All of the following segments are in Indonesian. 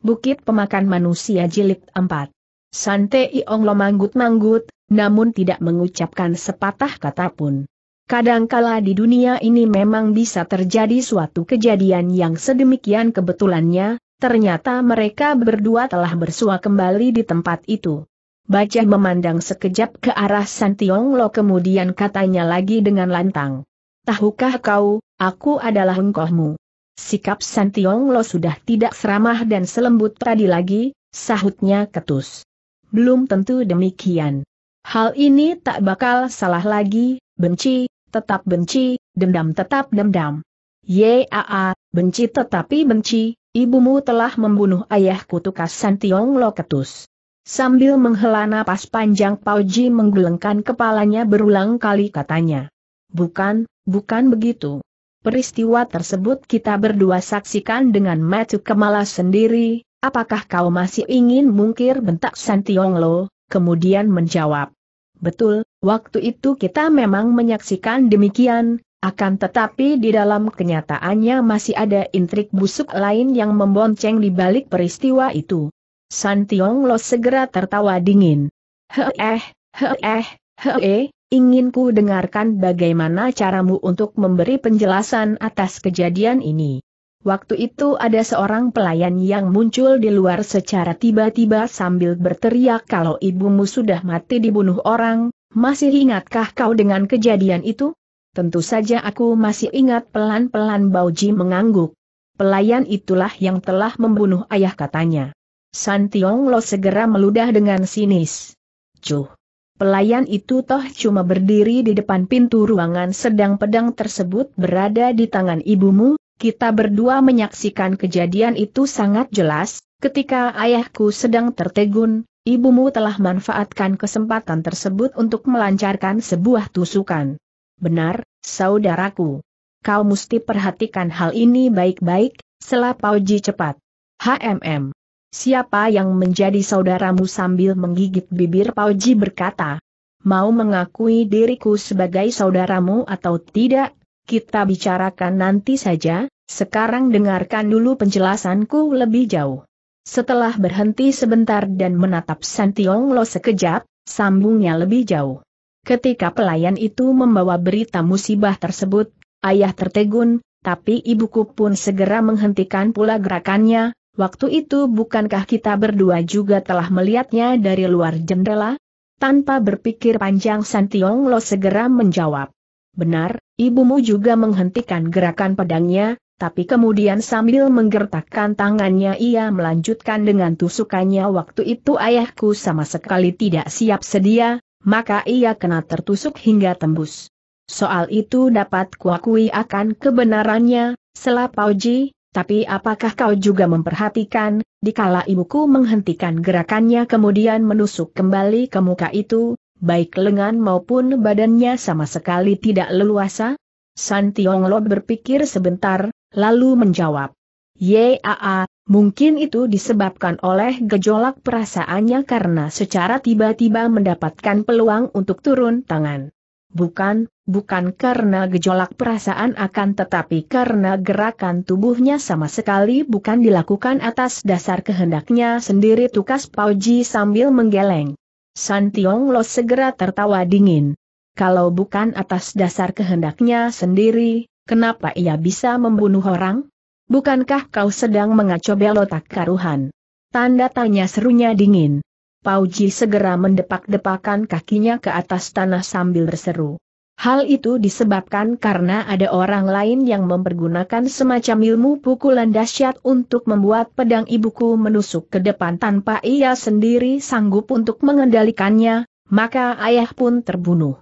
Bukit Pemakan Manusia Jilid 4. Sante Iong Lo manggut-manggut, namun tidak mengucapkan sepatah kata pun. Kadangkala di dunia ini memang bisa terjadi suatu kejadian yang sedemikian kebetulannya, ternyata mereka berdua telah bersua kembali di tempat itu. Baca memandang sekejap ke arah Santiong Lo kemudian katanya lagi dengan lantang. Tahukah kau, aku adalah engkohmu. Sikap Santiong Lo sudah tidak seramah dan selembut tadi lagi, sahutnya ketus. Belum tentu demikian. Hal ini tak bakal salah lagi, benci, tetap benci, dendam tetap dendam. Yaa, benci tetapi benci, ibumu telah membunuh ayahku tukas Santiong Lo ketus. Sambil menghela napas panjang Pauji menggelengkan kepalanya berulang kali katanya. Bukan, bukan begitu. Peristiwa tersebut kita berdua saksikan dengan mata kemala sendiri, apakah kau masih ingin mungkir bentak Santiong Lo, kemudian menjawab. Betul, waktu itu kita memang menyaksikan demikian, akan tetapi di dalam kenyataannya masih ada intrik busuk lain yang membonceng di balik peristiwa itu. San Tiong Lo segera tertawa dingin. He he eh, eh, he eh ingin ku dengarkan bagaimana caramu untuk memberi penjelasan atas kejadian ini. Waktu itu ada seorang pelayan yang muncul di luar secara tiba-tiba sambil berteriak kalau ibumu sudah mati dibunuh orang, masih ingatkah kau dengan kejadian itu? Tentu saja aku masih ingat pelan-pelan Bauji mengangguk. Pelayan itulah yang telah membunuh ayah katanya. San Lo segera meludah dengan sinis. Cuh! Pelayan itu toh cuma berdiri di depan pintu ruangan sedang pedang tersebut berada di tangan ibumu, kita berdua menyaksikan kejadian itu sangat jelas, ketika ayahku sedang tertegun, ibumu telah manfaatkan kesempatan tersebut untuk melancarkan sebuah tusukan. Benar, saudaraku. Kau mesti perhatikan hal ini baik-baik, selapau ji cepat. HMM. Siapa yang menjadi saudaramu sambil menggigit bibir Pauji berkata. Mau mengakui diriku sebagai saudaramu atau tidak, kita bicarakan nanti saja, sekarang dengarkan dulu penjelasanku lebih jauh. Setelah berhenti sebentar dan menatap Santiong Lo sekejap, sambungnya lebih jauh. Ketika pelayan itu membawa berita musibah tersebut, ayah tertegun, tapi ibuku pun segera menghentikan pula gerakannya, Waktu itu bukankah kita berdua juga telah melihatnya dari luar jendela? Tanpa berpikir panjang Santiong Lo segera menjawab. Benar, ibumu juga menghentikan gerakan pedangnya, tapi kemudian sambil menggertakkan tangannya ia melanjutkan dengan tusukannya waktu itu ayahku sama sekali tidak siap sedia, maka ia kena tertusuk hingga tembus. Soal itu dapat kuakui akan kebenarannya, selapauji. Tapi apakah kau juga memperhatikan, dikala ibuku menghentikan gerakannya kemudian menusuk kembali ke muka itu, baik lengan maupun badannya sama sekali tidak leluasa? San Tiong Lo berpikir sebentar, lalu menjawab. Yaa, mungkin itu disebabkan oleh gejolak perasaannya karena secara tiba-tiba mendapatkan peluang untuk turun tangan. Bukan, bukan karena gejolak perasaan akan tetapi karena gerakan tubuhnya sama sekali bukan dilakukan atas dasar kehendaknya sendiri tukas Pauji sambil menggeleng. San Tiong Lo segera tertawa dingin. Kalau bukan atas dasar kehendaknya sendiri, kenapa ia bisa membunuh orang? Bukankah kau sedang mengacau belotak karuhan? Tanda tanya serunya dingin. Pauji segera mendepak-depakan kakinya ke atas tanah sambil berseru. Hal itu disebabkan karena ada orang lain yang mempergunakan semacam ilmu pukulan dahsyat untuk membuat pedang ibuku menusuk ke depan tanpa ia sendiri sanggup untuk mengendalikannya, maka ayah pun terbunuh.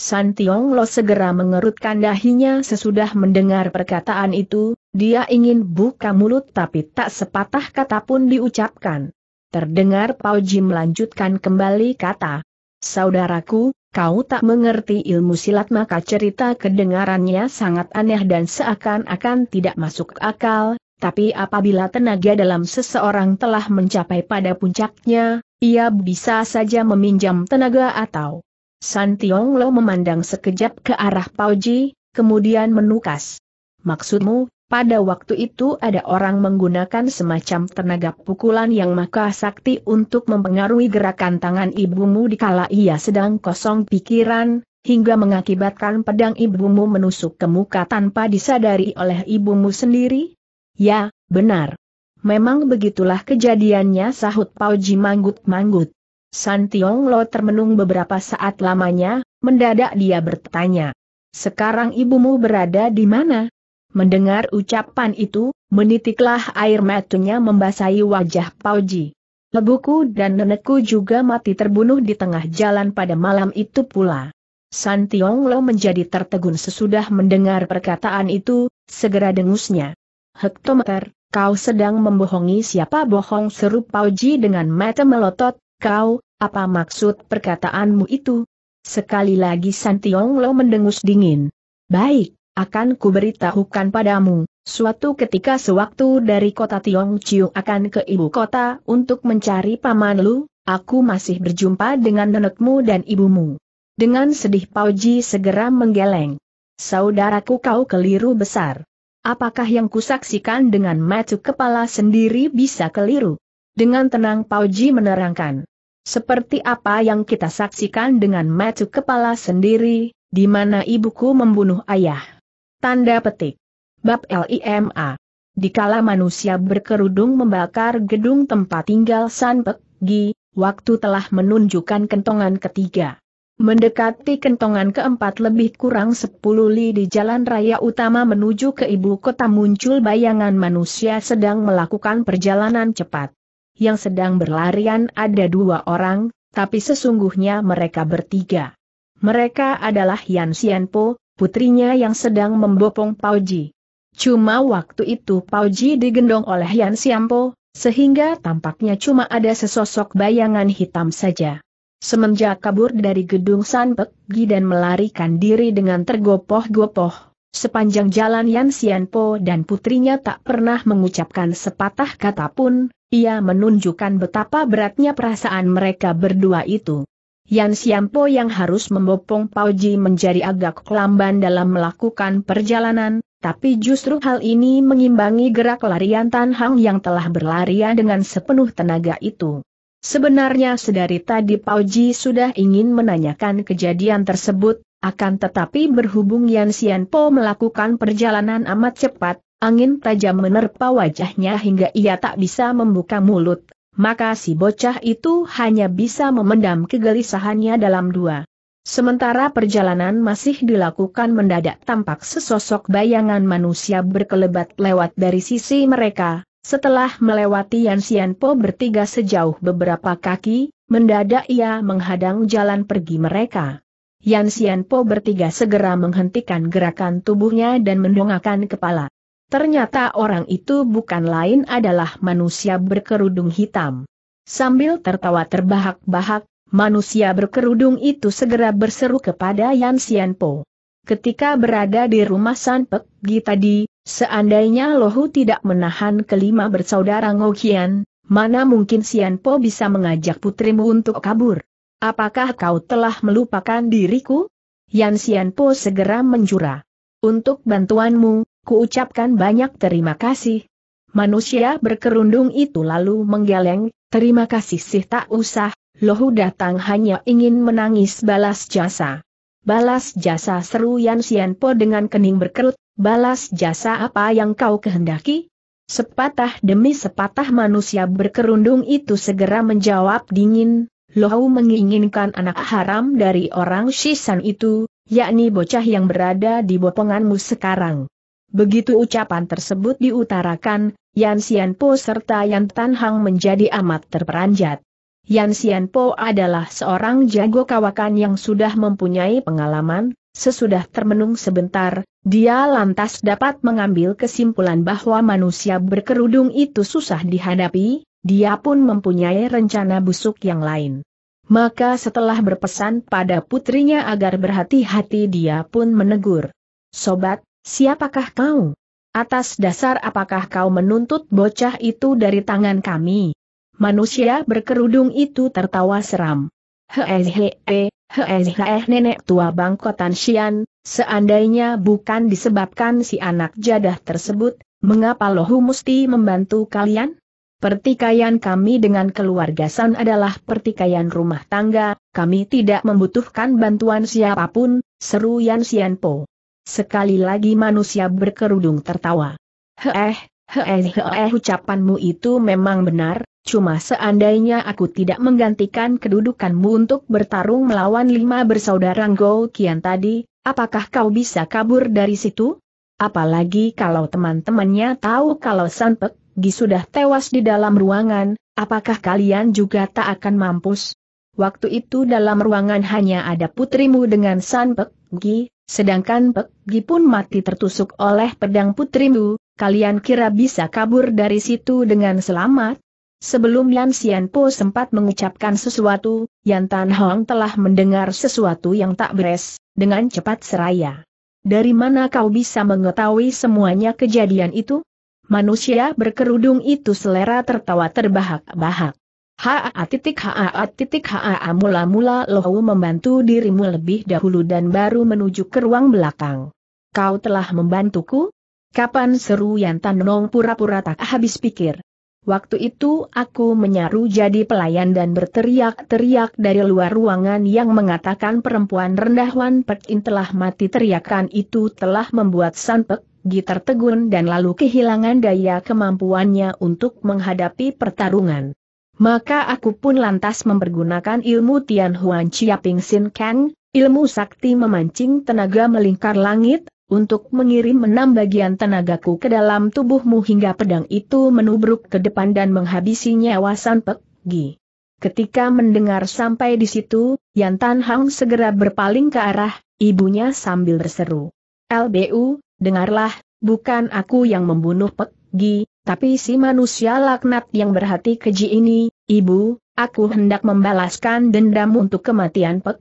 San Tiong Lo segera mengerutkan dahinya sesudah mendengar perkataan itu, dia ingin buka mulut tapi tak sepatah kata pun diucapkan. Terdengar Pauji melanjutkan kembali kata, Saudaraku, kau tak mengerti ilmu silat maka cerita kedengarannya sangat aneh dan seakan-akan tidak masuk akal, tapi apabila tenaga dalam seseorang telah mencapai pada puncaknya, ia bisa saja meminjam tenaga atau San Lo memandang sekejap ke arah Pauji, kemudian menukas. Maksudmu, pada waktu itu ada orang menggunakan semacam tenaga pukulan yang maka sakti untuk mempengaruhi gerakan tangan ibumu dikala ia sedang kosong pikiran, hingga mengakibatkan pedang ibumu menusuk ke muka tanpa disadari oleh ibumu sendiri? Ya, benar. Memang begitulah kejadiannya sahut Pauji manggut-manggut. San Tiong Lo termenung beberapa saat lamanya, mendadak dia bertanya. Sekarang ibumu berada di mana? Mendengar ucapan itu, menitiklah air matanya membasahi wajah Pauji. Lebuku dan nenekku juga mati terbunuh di tengah jalan pada malam itu pula. San Tiong Lo menjadi tertegun sesudah mendengar perkataan itu, segera dengusnya. Hektometer, kau sedang membohongi siapa bohong seru Pauji dengan mata melotot, kau, apa maksud perkataanmu itu? Sekali lagi San Tiong Lo mendengus dingin. Baik, akan kuberitahukan padamu, suatu ketika sewaktu dari kota Tiong Chiu akan ke ibu kota untuk mencari paman lu, aku masih berjumpa dengan nenekmu dan ibumu. Dengan sedih Pauji segera menggeleng. Saudaraku kau keliru besar. Apakah yang kusaksikan dengan matu kepala sendiri bisa keliru? Dengan tenang Pauji menerangkan. Seperti apa yang kita saksikan dengan matu kepala sendiri, di mana ibuku membunuh ayah. Tanda petik. Bab LIMA. Dikala manusia berkerudung membakar gedung tempat tinggal Sanpek, Gi, waktu telah menunjukkan kentongan ketiga. Mendekati kentongan keempat lebih kurang sepuluh li di jalan raya utama menuju ke ibu kota muncul bayangan manusia sedang melakukan perjalanan cepat. Yang sedang berlarian ada dua orang, tapi sesungguhnya mereka bertiga. Mereka adalah Yan Xianpo, putrinya yang sedang membopong Pauji. Cuma waktu itu Pauji digendong oleh Yan Siampo, sehingga tampaknya cuma ada sesosok bayangan hitam saja. Semenjak kabur dari gedung Sanpek, Gi dan melarikan diri dengan tergopoh-gopoh. Sepanjang jalan Yan Sianpo dan putrinya tak pernah mengucapkan sepatah kata pun, ia menunjukkan betapa beratnya perasaan mereka berdua itu. Yan Siampo yang harus membopong Pao Pauji menjadi agak lamban dalam melakukan perjalanan, tapi justru hal ini mengimbangi gerak larian Tan Hang yang telah berlarian dengan sepenuh tenaga itu. Sebenarnya sedari tadi Pao Pauji sudah ingin menanyakan kejadian tersebut, akan tetapi berhubung Yan Siampo melakukan perjalanan amat cepat, angin tajam menerpa wajahnya hingga ia tak bisa membuka mulut, maka si bocah itu hanya bisa memendam kegelisahannya dalam dua. Sementara perjalanan masih dilakukan mendadak tampak sesosok bayangan manusia berkelebat lewat dari sisi mereka, setelah melewati Yan Sianpo bertiga sejauh beberapa kaki, mendadak ia menghadang jalan pergi mereka. Yan Sianpo bertiga segera menghentikan gerakan tubuhnya dan mendongakkan kepala. Ternyata orang itu bukan lain adalah manusia berkerudung hitam. Sambil tertawa terbahak-bahak, manusia berkerudung itu segera berseru kepada Yan Xianpo. Ketika berada di rumah Pek Gi tadi, seandainya Lohu tidak menahan kelima bersaudara Ngokian, mana mungkin Xianpo bisa mengajak putrimu untuk kabur? Apakah kau telah melupakan diriku? Yan Xianpo segera menjura. Untuk bantuanmu, kuucapkan banyak terima kasih. Manusia berkerundung itu lalu menggeleng, terima kasih sih tak usah, lohu datang hanya ingin menangis balas jasa. Balas jasa seru Yan Sianpo dengan kening berkerut, balas jasa apa yang kau kehendaki? Sepatah demi sepatah manusia berkerundung itu segera menjawab dingin, Lohu menginginkan anak haram dari orang Shisan itu, yakni bocah yang berada di boponganmu sekarang. Begitu ucapan tersebut diutarakan, Yan Xianpo serta Yan Tan Hang menjadi amat terperanjat. Yan Xianpo adalah seorang jago kawakan yang sudah mempunyai pengalaman, sesudah termenung sebentar, dia lantas dapat mengambil kesimpulan bahwa manusia berkerudung itu susah dihadapi, dia pun mempunyai rencana busuk yang lain. Maka setelah berpesan pada putrinya agar berhati-hati dia pun menegur. Sobat, Siapakah kau? Atas dasar apakah kau menuntut bocah itu dari tangan kami? Manusia berkerudung itu tertawa seram. Hehehe, hehehe nenek tua bangkotan Xian, seandainya bukan disebabkan si anak jadah tersebut, mengapa lohu mesti membantu kalian? Pertikaian kami dengan keluarga San adalah pertikaian rumah tangga, kami tidak membutuhkan bantuan siapapun, seru Yan Xianpo. Po. Sekali lagi manusia berkerudung tertawa. Heeh, heeh heeh eh, ucapanmu itu memang benar, cuma seandainya aku tidak menggantikan kedudukanmu untuk bertarung melawan lima bersaudara Go Kian tadi, apakah kau bisa kabur dari situ? Apalagi kalau teman-temannya tahu kalau Sanpek, Gi sudah tewas di dalam ruangan, apakah kalian juga tak akan mampus? Waktu itu dalam ruangan hanya ada putrimu dengan Sanpek, Gi, Sedangkan Pek Gi pun mati tertusuk oleh pedang putrimu, kalian kira bisa kabur dari situ dengan selamat? Sebelum Yan Sian Po sempat mengucapkan sesuatu, Yan Tan Hong telah mendengar sesuatu yang tak beres, dengan cepat seraya. Dari mana kau bisa mengetahui semuanya kejadian itu? Manusia berkerudung itu selera tertawa terbahak-bahak. Haa titik haa titik haa mula-mula lohu membantu dirimu lebih dahulu dan baru menuju ke ruang belakang. Kau telah membantuku? Kapan seru yang Tanong pura-pura tak habis pikir. Waktu itu aku menyaru jadi pelayan dan berteriak-teriak dari luar ruangan yang mengatakan perempuan rendah Wan Pek telah mati teriakan itu telah membuat San Pek Gi tertegun dan lalu kehilangan daya kemampuannya untuk menghadapi pertarungan. Maka aku pun lantas mempergunakan ilmu Tian Huan Chia Ping Sin Kang, ilmu sakti memancing tenaga melingkar langit, untuk mengirim enam bagian tenagaku ke dalam tubuhmu hingga pedang itu menubruk ke depan dan menghabisi nyawa San Pek Gi. Ketika mendengar sampai di situ, Yan Tan Hang segera berpaling ke arah ibunya sambil berseru. LBU, dengarlah, bukan aku yang membunuh Pek Gi, tapi si manusia laknat yang berhati keji ini, ibu, aku hendak membalaskan dendam untuk kematian Pek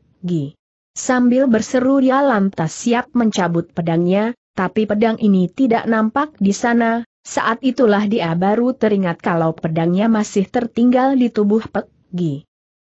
Sambil berseru dia lantas siap mencabut pedangnya, tapi pedang ini tidak nampak di sana, saat itulah dia baru teringat kalau pedangnya masih tertinggal di tubuh Pek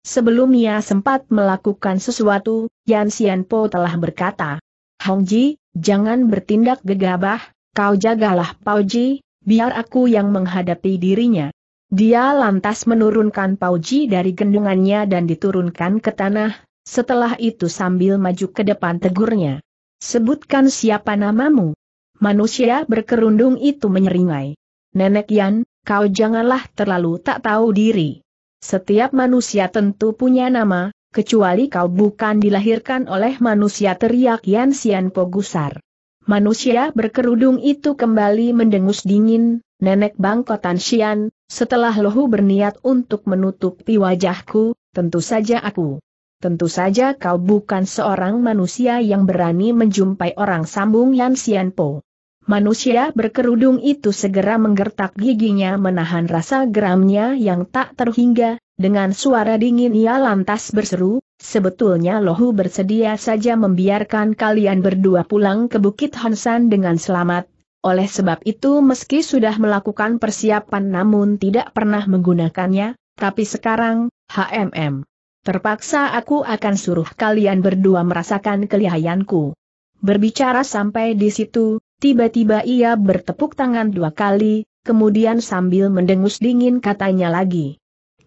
Sebelum ia sempat melakukan sesuatu, Yan Po telah berkata, Hong Ji, jangan bertindak gegabah, kau jagalah Ji biar aku yang menghadapi dirinya. Dia lantas menurunkan Pauji dari gendungannya dan diturunkan ke tanah, setelah itu sambil maju ke depan tegurnya. Sebutkan siapa namamu. Manusia berkerundung itu menyeringai. Nenek Yan, kau janganlah terlalu tak tahu diri. Setiap manusia tentu punya nama, kecuali kau bukan dilahirkan oleh manusia teriak Yan Sian Pogusar. Manusia berkerudung itu kembali mendengus dingin, nenek bangkotan Xian, setelah lohu berniat untuk menutupi wajahku, tentu saja aku. Tentu saja kau bukan seorang manusia yang berani menjumpai orang sambung Yan Xianpo. Manusia berkerudung itu segera menggertak giginya menahan rasa geramnya yang tak terhingga, dengan suara dingin ia lantas berseru, Sebetulnya Lohu bersedia saja membiarkan kalian berdua pulang ke Bukit Hansan dengan selamat, oleh sebab itu meski sudah melakukan persiapan namun tidak pernah menggunakannya, tapi sekarang, HMM. Terpaksa aku akan suruh kalian berdua merasakan kelihayanku. Berbicara sampai di situ, tiba-tiba ia bertepuk tangan dua kali, kemudian sambil mendengus dingin katanya lagi.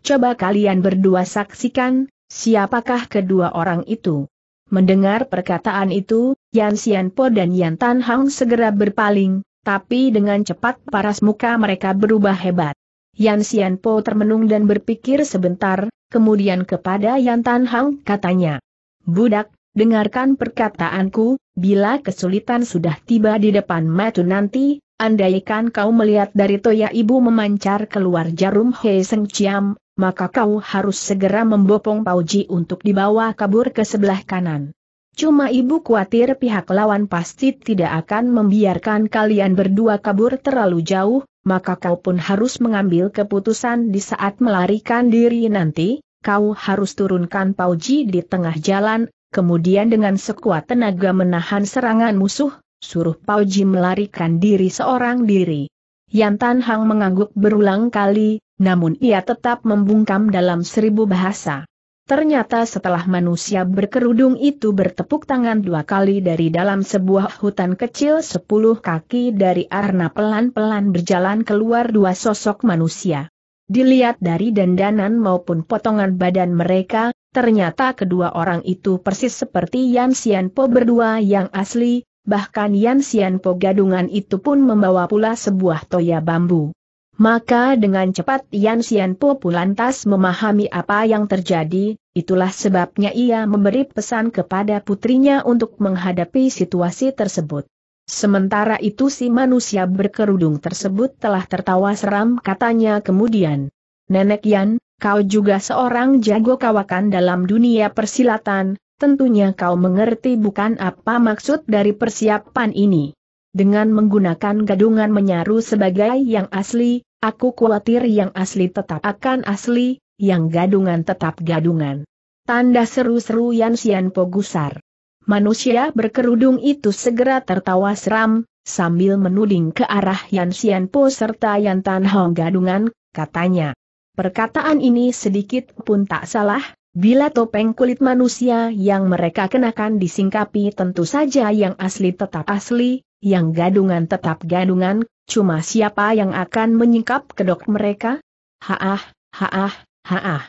Coba kalian berdua saksikan, Siapakah kedua orang itu? Mendengar perkataan itu, Yan Xianpo dan Yan Tan Hang segera berpaling, tapi dengan cepat paras muka mereka berubah hebat. Yan Xianpo termenung dan berpikir sebentar, kemudian kepada Yan Tan Hang katanya, Budak, dengarkan perkataanku, bila kesulitan sudah tiba di depan matu nanti, Andaikan kau melihat dari toya ibu memancar keluar jarum Hei Seng Chiam, maka kau harus segera membopong Pauji untuk dibawa kabur ke sebelah kanan. Cuma ibu khawatir pihak lawan pasti tidak akan membiarkan kalian berdua kabur terlalu jauh, maka kau pun harus mengambil keputusan di saat melarikan diri nanti, kau harus turunkan Pauji di tengah jalan, kemudian dengan sekuat tenaga menahan serangan musuh, suruh Pauji melarikan diri seorang diri. Tan Hang mengangguk berulang kali, namun ia tetap membungkam dalam seribu bahasa. Ternyata setelah manusia berkerudung itu bertepuk tangan dua kali dari dalam sebuah hutan kecil sepuluh kaki dari Arna pelan-pelan berjalan keluar dua sosok manusia. Dilihat dari dandanan maupun potongan badan mereka, ternyata kedua orang itu persis seperti Yan Po berdua yang asli, bahkan Yan Xianpo gadungan itu pun membawa pula sebuah toya bambu. Maka dengan cepat Yan Xianpo pun lantas memahami apa yang terjadi, itulah sebabnya ia memberi pesan kepada putrinya untuk menghadapi situasi tersebut. Sementara itu si manusia berkerudung tersebut telah tertawa seram katanya kemudian. Nenek Yan, kau juga seorang jago kawakan dalam dunia persilatan, Tentunya kau mengerti bukan apa maksud dari persiapan ini. Dengan menggunakan gadungan menyaru sebagai yang asli, aku khawatir yang asli tetap akan asli, yang gadungan tetap gadungan. Tanda seru-seru Yan Sian Po gusar. Manusia berkerudung itu segera tertawa seram, sambil menuding ke arah Yan Sian Po serta Yan Tan Hong gadungan, katanya. Perkataan ini sedikit pun tak salah, Bila topeng kulit manusia yang mereka kenakan disingkapi tentu saja yang asli tetap asli, yang gadungan tetap gadungan, cuma siapa yang akan menyingkap kedok mereka? Haah, haah, haah.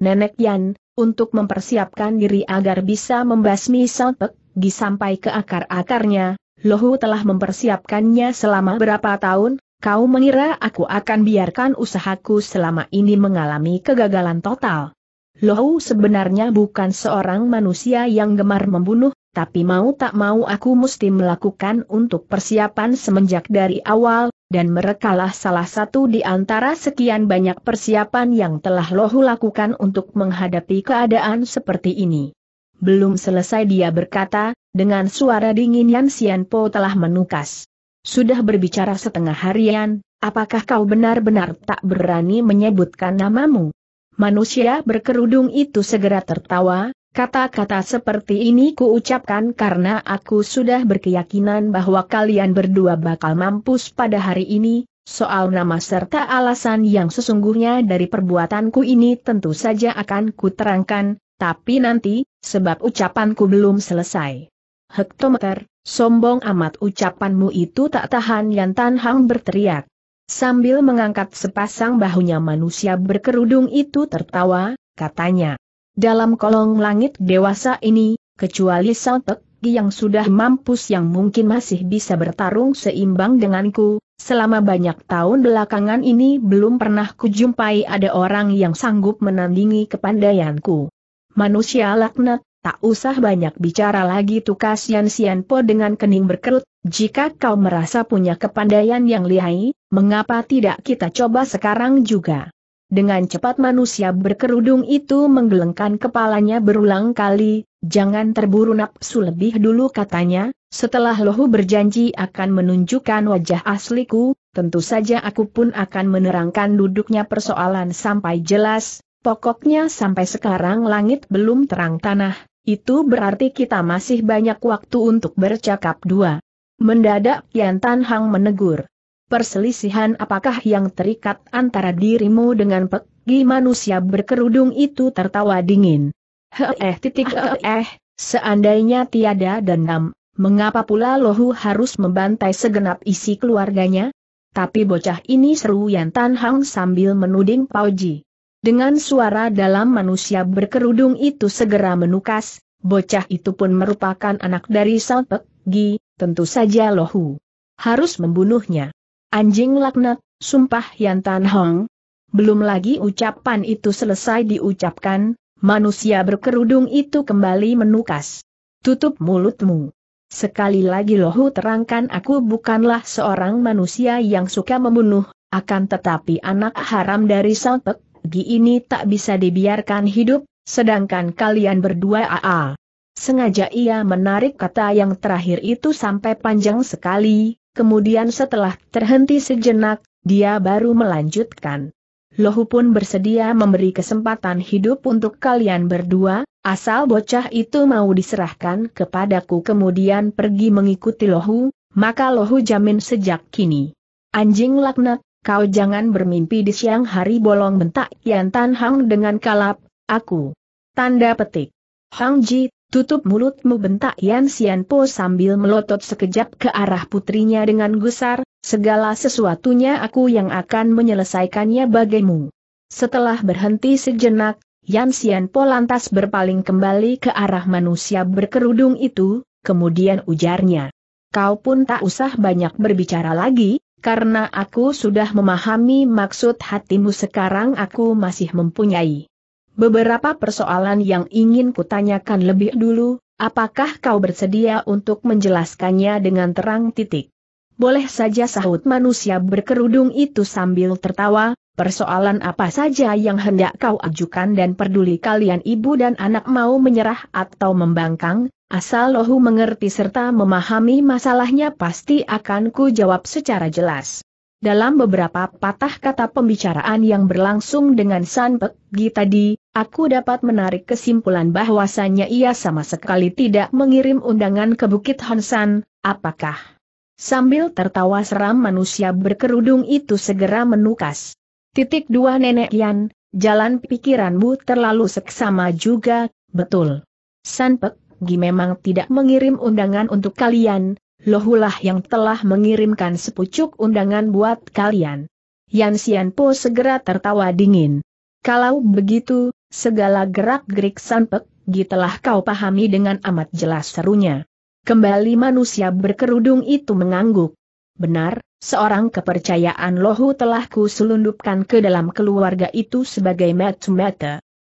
Nenek Yan, untuk mempersiapkan diri agar bisa membasmi salpek, disampai ke akar-akarnya, Lohu telah mempersiapkannya selama berapa tahun, kau mengira aku akan biarkan usahaku selama ini mengalami kegagalan total. Lohu sebenarnya bukan seorang manusia yang gemar membunuh, tapi mau tak mau aku mesti melakukan untuk persiapan semenjak dari awal, dan merekalah salah satu di antara sekian banyak persiapan yang telah Lohu lakukan untuk menghadapi keadaan seperti ini. Belum selesai dia berkata, dengan suara dingin Yan Xianpo telah menukas. Sudah berbicara setengah harian, apakah kau benar-benar tak berani menyebutkan namamu? manusia berkerudung itu segera tertawa, kata-kata seperti ini kuucapkan karena aku sudah berkeyakinan bahwa kalian berdua bakal mampus pada hari ini, soal nama serta alasan yang sesungguhnya dari perbuatanku ini tentu saja akan kuterangkan, tapi nanti, sebab ucapanku belum selesai. Hektometer, sombong amat ucapanmu itu tak tahan yang Tan Hang berteriak. Sambil mengangkat sepasang bahunya manusia berkerudung itu tertawa, katanya. Dalam kolong langit dewasa ini, kecuali Saltek, yang sudah mampus yang mungkin masih bisa bertarung seimbang denganku, selama banyak tahun belakangan ini belum pernah kujumpai ada orang yang sanggup menandingi kepandaianku. Manusia laknat, tak usah banyak bicara lagi tukas Yan Sian Po dengan kening berkerut, jika kau merasa punya kepandaian yang lihai, mengapa tidak kita coba sekarang juga? Dengan cepat manusia berkerudung itu menggelengkan kepalanya berulang kali, jangan terburu nafsu lebih dulu katanya, setelah lohu berjanji akan menunjukkan wajah asliku, tentu saja aku pun akan menerangkan duduknya persoalan sampai jelas, pokoknya sampai sekarang langit belum terang tanah, itu berarti kita masih banyak waktu untuk bercakap dua. Mendadak Yantan Hang menegur perselisihan apakah yang terikat antara dirimu dengan pegi manusia berkerudung itu tertawa dingin. Heeh titik eh. seandainya tiada dendam, mengapa pula Lohu harus membantai segenap isi keluarganya? Tapi bocah ini seru Yan Tan sambil menuding Pauji. Dengan suara dalam manusia berkerudung itu segera menukas, bocah itu pun merupakan anak dari Salpek Gi, tentu saja Lohu. Harus membunuhnya. Anjing laknat, sumpah Yan Tan Hong. Belum lagi ucapan itu selesai diucapkan, manusia berkerudung itu kembali menukas. Tutup mulutmu. Sekali lagi lohu terangkan aku bukanlah seorang manusia yang suka membunuh, akan tetapi anak haram dari Salpek, Gi ini tak bisa dibiarkan hidup, sedangkan kalian berdua aa. Sengaja ia menarik kata yang terakhir itu sampai panjang sekali, Kemudian setelah terhenti sejenak, dia baru melanjutkan. Lohu pun bersedia memberi kesempatan hidup untuk kalian berdua, asal bocah itu mau diserahkan kepadaku kemudian pergi mengikuti Lohu, maka Lohu jamin sejak kini. Anjing laknat, kau jangan bermimpi di siang hari bolong bentak yang tanhang dengan kalap, aku. Tanda petik. Hang Ji, Tutup mulutmu bentak Yan Po sambil melotot sekejap ke arah putrinya dengan gusar, segala sesuatunya aku yang akan menyelesaikannya bagimu. Setelah berhenti sejenak, Yan Po lantas berpaling kembali ke arah manusia berkerudung itu, kemudian ujarnya. Kau pun tak usah banyak berbicara lagi, karena aku sudah memahami maksud hatimu sekarang aku masih mempunyai Beberapa persoalan yang ingin kutanyakan lebih dulu, apakah kau bersedia untuk menjelaskannya dengan terang titik? Boleh saja sahut manusia berkerudung itu sambil tertawa, persoalan apa saja yang hendak kau ajukan dan peduli kalian ibu dan anak mau menyerah atau membangkang, asal lohu mengerti serta memahami masalahnya pasti akan ku jawab secara jelas. Dalam beberapa patah kata pembicaraan yang berlangsung dengan San Pek Gi tadi, aku dapat menarik kesimpulan bahwasannya ia sama sekali tidak mengirim undangan ke Bukit Honsan, apakah? Sambil tertawa seram manusia berkerudung itu segera menukas. Titik dua nenek Yan, jalan pikiranmu terlalu seksama juga, betul. San Pek Gi memang tidak mengirim undangan untuk kalian, Lohulah yang telah mengirimkan sepucuk undangan buat kalian. Yan Po segera tertawa dingin. Kalau begitu, segala gerak-gerik Sanpek, gitelah kau pahami dengan amat jelas serunya. Kembali manusia berkerudung itu mengangguk. Benar, seorang kepercayaan Lohu telah kuselundupkan ke dalam keluarga itu sebagai metu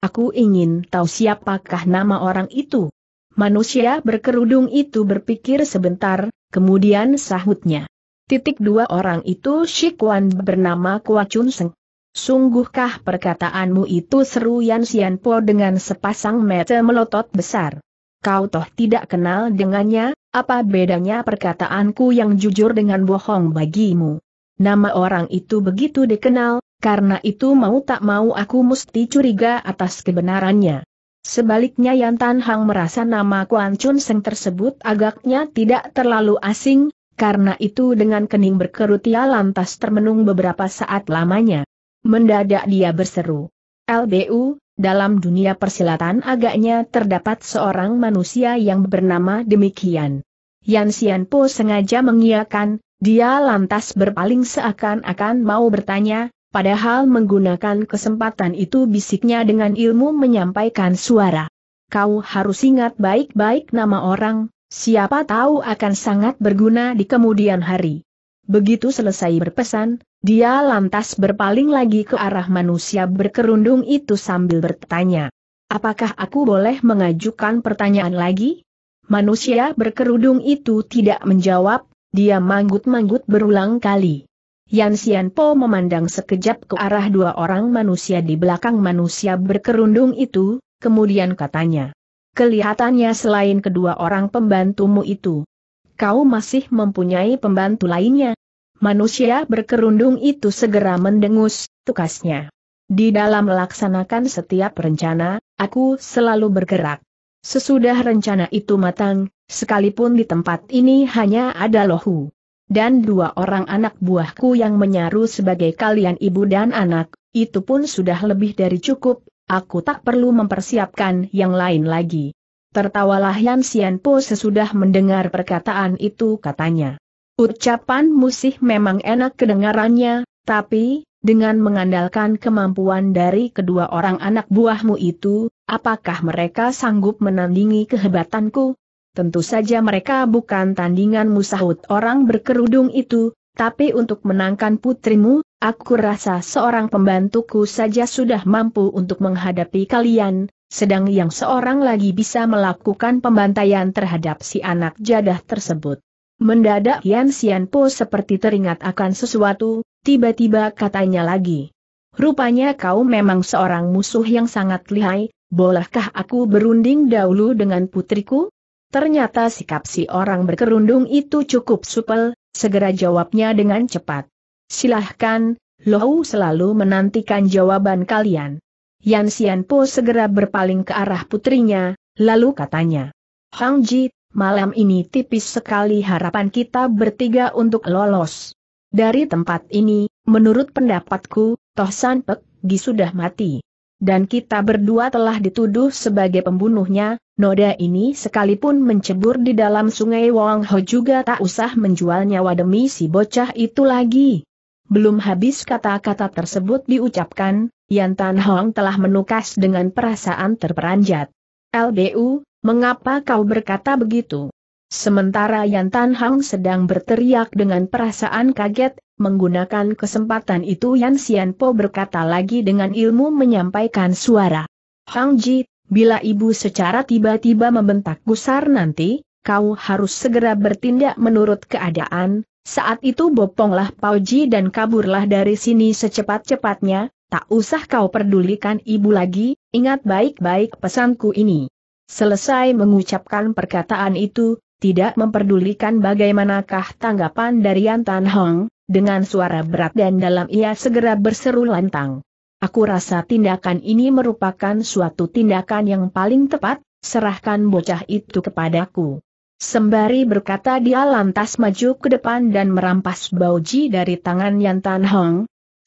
Aku ingin tahu siapakah nama orang itu. Manusia berkerudung itu berpikir sebentar, kemudian sahutnya. Titik dua orang itu Shikuan bernama Kua Chun Seng. Sungguhkah perkataanmu itu seru Yan Xian Po dengan sepasang mata melotot besar. Kau toh tidak kenal dengannya, apa bedanya perkataanku yang jujur dengan bohong bagimu? Nama orang itu begitu dikenal, karena itu mau tak mau aku mesti curiga atas kebenarannya. Sebaliknya Yan Tan Hang merasa nama Kuan Chun Seng tersebut agaknya tidak terlalu asing, karena itu dengan kening berkerut ia lantas termenung beberapa saat lamanya. Mendadak dia berseru. LBU, dalam dunia persilatan agaknya terdapat seorang manusia yang bernama demikian. Yan Po sengaja mengiakan, dia lantas berpaling seakan-akan mau bertanya, padahal menggunakan kesempatan itu bisiknya dengan ilmu menyampaikan suara. Kau harus ingat baik-baik nama orang, siapa tahu akan sangat berguna di kemudian hari. Begitu selesai berpesan, dia lantas berpaling lagi ke arah manusia berkerundung itu sambil bertanya. Apakah aku boleh mengajukan pertanyaan lagi? Manusia berkerudung itu tidak menjawab, dia manggut-manggut berulang kali. Yan Xianpo memandang sekejap ke arah dua orang manusia di belakang manusia berkerundung itu, kemudian katanya. Kelihatannya selain kedua orang pembantumu itu, kau masih mempunyai pembantu lainnya. Manusia berkerundung itu segera mendengus, tukasnya. Di dalam melaksanakan setiap rencana, aku selalu bergerak. Sesudah rencana itu matang, sekalipun di tempat ini hanya ada lohu dan dua orang anak buahku yang menyaru sebagai kalian ibu dan anak, itu pun sudah lebih dari cukup, aku tak perlu mempersiapkan yang lain lagi. Tertawalah Yan Po sesudah mendengar perkataan itu katanya. Ucapan musih memang enak kedengarannya, tapi, dengan mengandalkan kemampuan dari kedua orang anak buahmu itu, apakah mereka sanggup menandingi kehebatanku? Tentu saja mereka bukan tandingan musuh orang berkerudung itu, tapi untuk menangkan putrimu, aku rasa seorang pembantuku saja sudah mampu untuk menghadapi kalian, sedang yang seorang lagi bisa melakukan pembantaian terhadap si anak jadah tersebut. Mendadak Yan Po seperti teringat akan sesuatu, tiba-tiba katanya lagi. Rupanya kau memang seorang musuh yang sangat lihai, bolehkah aku berunding dahulu dengan putriku? Ternyata sikap si orang berkerundung itu cukup supel, segera jawabnya dengan cepat. Silahkan, Lohu selalu menantikan jawaban kalian. Yan Po segera berpaling ke arah putrinya, lalu katanya. Hang Ji, malam ini tipis sekali harapan kita bertiga untuk lolos. Dari tempat ini, menurut pendapatku, Toh San Pek Gi sudah mati dan kita berdua telah dituduh sebagai pembunuhnya, noda ini sekalipun mencebur di dalam sungai Wong Ho juga tak usah menjual nyawa demi si bocah itu lagi. Belum habis kata-kata tersebut diucapkan, Yan Tan Hong telah menukas dengan perasaan terperanjat. LBU, mengapa kau berkata begitu? Sementara Yan Tan Hong sedang berteriak dengan perasaan kaget, Menggunakan kesempatan itu Yan Po berkata lagi dengan ilmu menyampaikan suara. Hang Ji, bila ibu secara tiba-tiba membentak gusar nanti, kau harus segera bertindak menurut keadaan, saat itu boponglah Ji dan kaburlah dari sini secepat-cepatnya, tak usah kau pedulikan ibu lagi, ingat baik-baik pesanku ini. Selesai mengucapkan perkataan itu, tidak memperdulikan bagaimanakah tanggapan dari Yan Tan Hong, dengan suara berat dan dalam ia segera berseru lantang. Aku rasa tindakan ini merupakan suatu tindakan yang paling tepat, serahkan bocah itu kepadaku. Sembari berkata dia lantas maju ke depan dan merampas bauji dari tangan Tan Hong.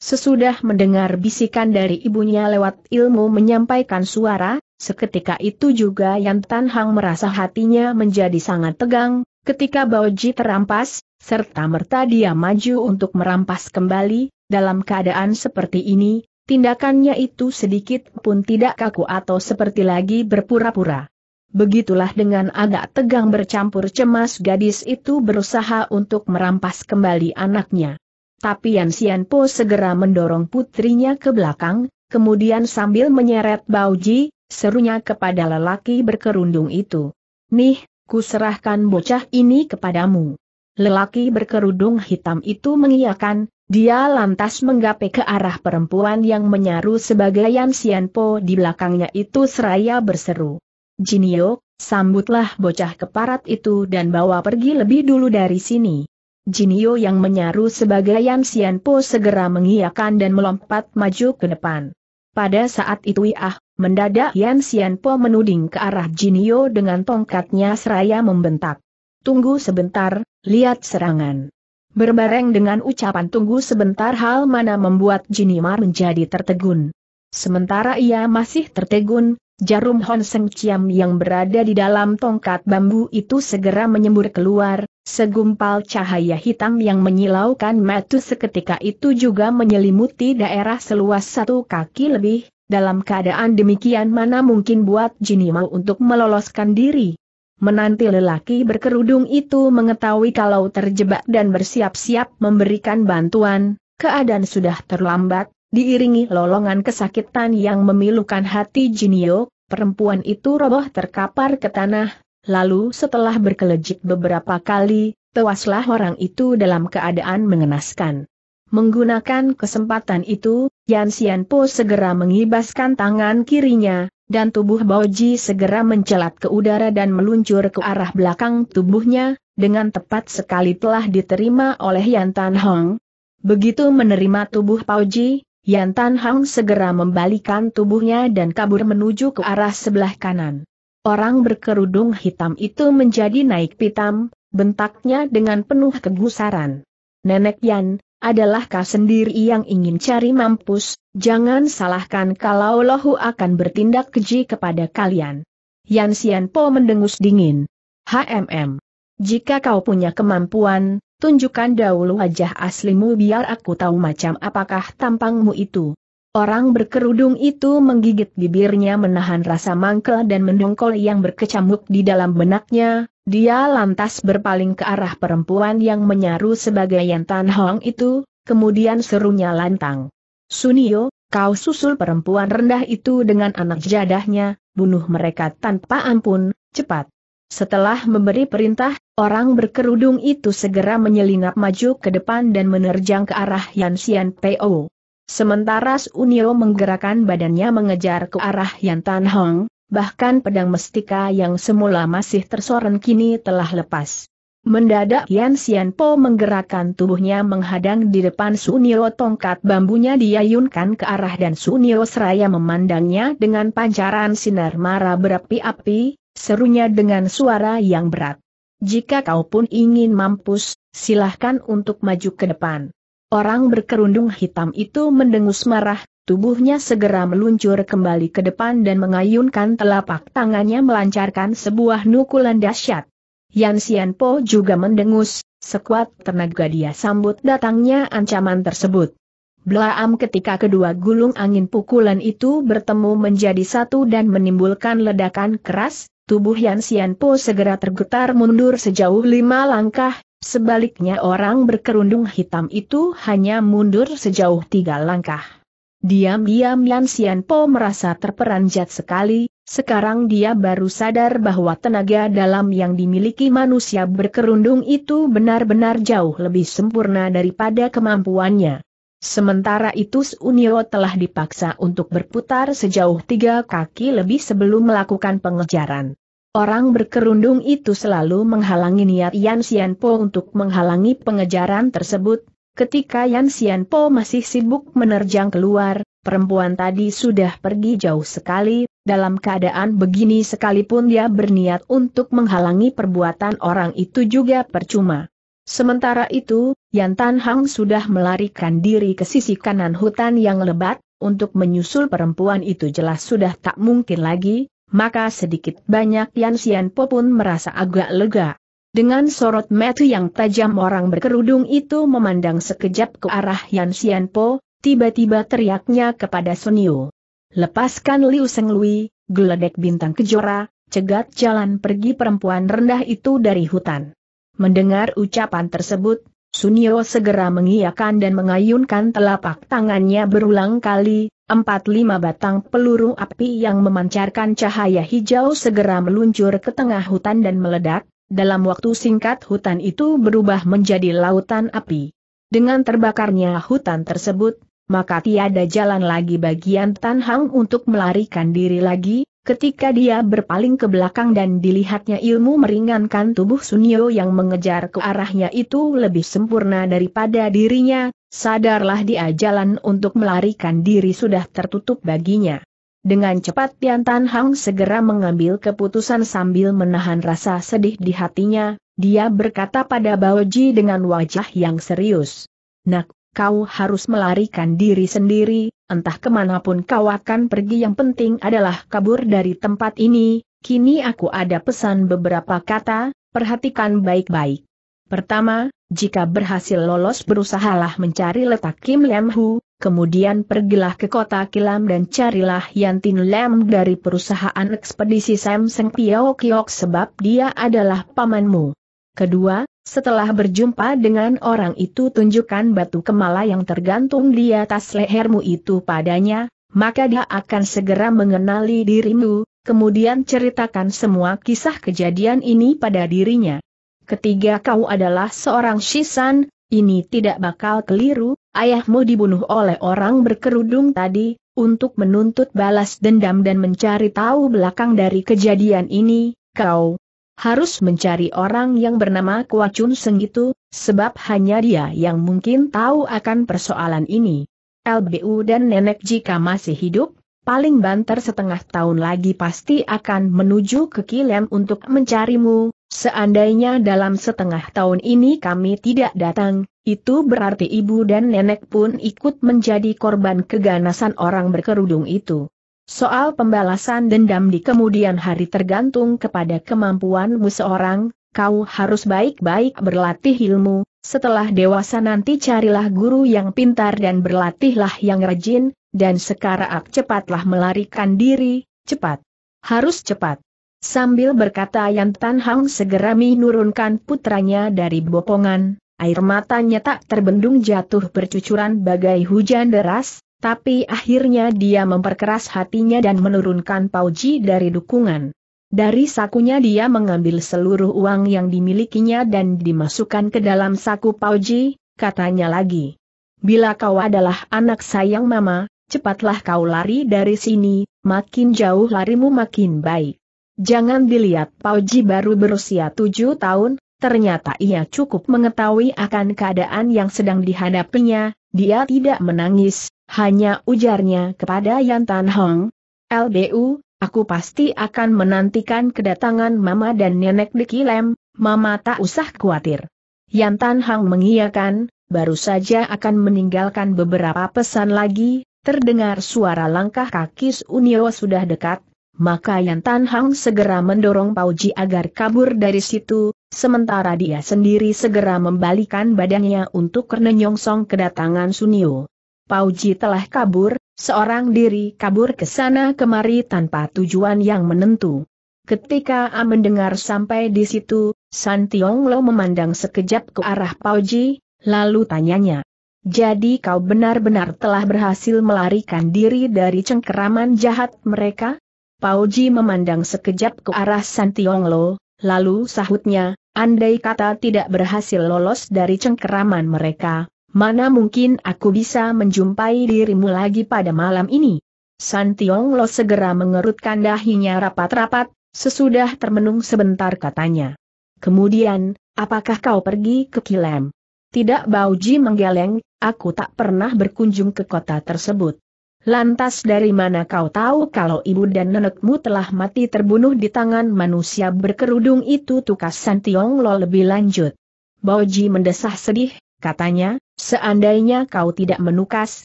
Sesudah mendengar bisikan dari ibunya lewat ilmu menyampaikan suara, seketika itu juga Tan Hong merasa hatinya menjadi sangat tegang, ketika bauji terampas, serta merta dia maju untuk merampas kembali, dalam keadaan seperti ini, tindakannya itu sedikit pun tidak kaku atau seperti lagi berpura-pura. Begitulah dengan agak tegang bercampur cemas gadis itu berusaha untuk merampas kembali anaknya. Tapi Yan Po segera mendorong putrinya ke belakang, kemudian sambil menyeret Bauji, serunya kepada lelaki berkerundung itu. Nih, kuserahkan bocah ini kepadamu. Lelaki berkerudung hitam itu mengiyakan, dia lantas menggapai ke arah perempuan yang menyaru sebagai Yan Sianpo di belakangnya itu seraya berseru. Jinio, sambutlah bocah keparat itu dan bawa pergi lebih dulu dari sini. Jinio yang menyaru sebagai Yan Sianpo segera mengiyakan dan melompat maju ke depan. Pada saat itu ah, mendadak Yan Sianpo menuding ke arah Jinio dengan tongkatnya seraya membentak. Tunggu sebentar, lihat serangan. Berbareng dengan ucapan tunggu sebentar hal mana membuat Jinimar menjadi tertegun. Sementara ia masih tertegun, jarum Hon Seng Ciam yang berada di dalam tongkat bambu itu segera menyembur keluar, segumpal cahaya hitam yang menyilaukan metu seketika itu juga menyelimuti daerah seluas satu kaki lebih, dalam keadaan demikian mana mungkin buat Jinimar untuk meloloskan diri? menanti lelaki berkerudung itu mengetahui kalau terjebak dan bersiap-siap memberikan bantuan, keadaan sudah terlambat, diiringi lolongan kesakitan yang memilukan hati Jinio, perempuan itu roboh terkapar ke tanah, lalu setelah berkelejit beberapa kali, tewaslah orang itu dalam keadaan mengenaskan. Menggunakan kesempatan itu, Yan Xianpo segera mengibaskan tangan kirinya, dan tubuh Boji segera mencelat ke udara dan meluncur ke arah belakang tubuhnya, dengan tepat sekali telah diterima oleh Yan Tan Hong. Begitu menerima tubuh Ji, Yan Tan Hong segera membalikan tubuhnya dan kabur menuju ke arah sebelah kanan. Orang berkerudung hitam itu menjadi naik pitam, bentaknya dengan penuh kegusaran. Nenek Yan, adalah kau sendiri yang ingin cari mampus, jangan salahkan kalau lohu akan bertindak keji kepada kalian. Yan Sian Po mendengus dingin. HMM. Jika kau punya kemampuan, tunjukkan dahulu wajah aslimu biar aku tahu macam apakah tampangmu itu. Orang berkerudung itu menggigit bibirnya menahan rasa mangkel dan mendongkol yang berkecamuk di dalam benaknya, dia lantas berpaling ke arah perempuan yang menyaru sebagai Tan Hong itu, kemudian serunya lantang. Sunio, kau susul perempuan rendah itu dengan anak jadahnya, bunuh mereka tanpa ampun, cepat. Setelah memberi perintah, orang berkerudung itu segera menyelinap maju ke depan dan menerjang ke arah Yan Xian Po. Sementara Sunio menggerakkan badannya mengejar ke arah Yan Tan Hong, bahkan pedang mestika yang semula masih tersoren kini telah lepas. Mendadak Yan Po menggerakkan tubuhnya menghadang di depan Sunio tongkat bambunya diayunkan ke arah dan Sunio seraya memandangnya dengan pancaran sinar mara berapi-api, serunya dengan suara yang berat. Jika kau pun ingin mampus, silahkan untuk maju ke depan. Orang berkerundung hitam itu mendengus marah, Tubuhnya segera meluncur kembali ke depan dan mengayunkan telapak tangannya melancarkan sebuah nukulan dahsyat. Yan Po juga mendengus, sekuat tenaga dia sambut datangnya ancaman tersebut. Blaam ketika kedua gulung angin pukulan itu bertemu menjadi satu dan menimbulkan ledakan keras, tubuh Yan Po segera tergetar mundur sejauh lima langkah, sebaliknya orang berkerundung hitam itu hanya mundur sejauh tiga langkah. Diam-diam Yan Po merasa terperanjat sekali, sekarang dia baru sadar bahwa tenaga dalam yang dimiliki manusia berkerundung itu benar-benar jauh lebih sempurna daripada kemampuannya. Sementara itu Sunio telah dipaksa untuk berputar sejauh tiga kaki lebih sebelum melakukan pengejaran. Orang berkerundung itu selalu menghalangi niat Yan Sian Po untuk menghalangi pengejaran tersebut, Ketika Yan Xianpo masih sibuk menerjang keluar, perempuan tadi sudah pergi jauh sekali, dalam keadaan begini sekalipun dia berniat untuk menghalangi perbuatan orang itu juga percuma. Sementara itu, Yan Tan Hang sudah melarikan diri ke sisi kanan hutan yang lebat, untuk menyusul perempuan itu jelas sudah tak mungkin lagi, maka sedikit banyak Yan Xianpo pun merasa agak lega. Dengan sorot mata yang tajam orang berkerudung itu memandang sekejap ke arah Yan Xianpo, tiba-tiba teriaknya kepada Yu. Lepaskan Liu Senglui, geledek bintang kejora, cegat jalan pergi perempuan rendah itu dari hutan. Mendengar ucapan tersebut, Sunio segera mengiyakan dan mengayunkan telapak tangannya berulang kali, empat lima batang peluru api yang memancarkan cahaya hijau segera meluncur ke tengah hutan dan meledak, dalam waktu singkat hutan itu berubah menjadi lautan api. Dengan terbakarnya hutan tersebut, maka tiada jalan lagi bagian Tan Hang untuk melarikan diri lagi, ketika dia berpaling ke belakang dan dilihatnya ilmu meringankan tubuh Sunio yang mengejar ke arahnya itu lebih sempurna daripada dirinya, sadarlah dia jalan untuk melarikan diri sudah tertutup baginya. Dengan cepat Tian Tan Hang segera mengambil keputusan sambil menahan rasa sedih di hatinya, dia berkata pada Bao Ji dengan wajah yang serius. Nak, kau harus melarikan diri sendiri, entah kemanapun kau akan pergi yang penting adalah kabur dari tempat ini, kini aku ada pesan beberapa kata, perhatikan baik-baik. Pertama, jika berhasil lolos berusahalah mencari letak Kim Lem Hu, kemudian pergilah ke kota Kilam dan carilah Yantin Lem dari perusahaan ekspedisi Samsung Piao Kiok sebab dia adalah pamanmu. Kedua, setelah berjumpa dengan orang itu tunjukkan batu kemala yang tergantung di atas lehermu itu padanya, maka dia akan segera mengenali dirimu, kemudian ceritakan semua kisah kejadian ini pada dirinya. Ketiga kau adalah seorang shisan, ini tidak bakal keliru, ayahmu dibunuh oleh orang berkerudung tadi, untuk menuntut balas dendam dan mencari tahu belakang dari kejadian ini, kau harus mencari orang yang bernama Kuacun Seng itu, sebab hanya dia yang mungkin tahu akan persoalan ini. LBU dan nenek jika masih hidup, paling banter setengah tahun lagi pasti akan menuju ke Kilem untuk mencarimu, seandainya dalam setengah tahun ini kami tidak datang, itu berarti ibu dan nenek pun ikut menjadi korban keganasan orang berkerudung itu. Soal pembalasan dendam di kemudian hari tergantung kepada kemampuanmu seorang, kau harus baik-baik berlatih ilmu, setelah dewasa nanti carilah guru yang pintar dan berlatihlah yang rajin, dan sekarang cepatlah melarikan diri, cepat. Harus cepat. Sambil berkata Yan Tan Hang segera menurunkan putranya dari bopongan, Air matanya tak terbendung jatuh bercucuran bagai hujan deras, tapi akhirnya dia memperkeras hatinya dan menurunkan Pauji dari dukungan. Dari sakunya dia mengambil seluruh uang yang dimilikinya dan dimasukkan ke dalam saku Pauji, katanya lagi. Bila kau adalah anak sayang mama, cepatlah kau lari dari sini, makin jauh larimu makin baik. Jangan dilihat Pauji baru berusia tujuh tahun, Ternyata ia cukup mengetahui akan keadaan yang sedang dihadapinya, dia tidak menangis, hanya ujarnya kepada Yan Tan Hong, LBU, aku pasti akan menantikan kedatangan mama dan nenek di Kilem, mama tak usah khawatir. Yan Tan Hong mengiyakan, baru saja akan meninggalkan beberapa pesan lagi, terdengar suara langkah kaki Unio sudah dekat, maka Yan Tan Hong segera mendorong Pauji agar kabur dari situ, Sementara dia sendiri segera membalikan badannya untuk menyongsong kedatangan Sunio. Pauji telah kabur, seorang diri kabur ke sana kemari tanpa tujuan yang menentu. Ketika A mendengar sampai di situ, San Tiong Lo memandang sekejap ke arah Pauji, lalu tanyanya. Jadi kau benar-benar telah berhasil melarikan diri dari cengkeraman jahat mereka? Pauji memandang sekejap ke arah San Tiong Lo, lalu sahutnya, andai kata tidak berhasil lolos dari cengkeraman mereka, mana mungkin aku bisa menjumpai dirimu lagi pada malam ini. San Tiong Lo segera mengerutkan dahinya rapat-rapat, sesudah termenung sebentar katanya. Kemudian, apakah kau pergi ke Kilem? Tidak Bauji menggeleng, aku tak pernah berkunjung ke kota tersebut. Lantas dari mana kau tahu kalau ibu dan nenekmu telah mati terbunuh di tangan manusia berkerudung itu tukas Santiong Lo lebih lanjut. Boji mendesah sedih, katanya, seandainya kau tidak menukas,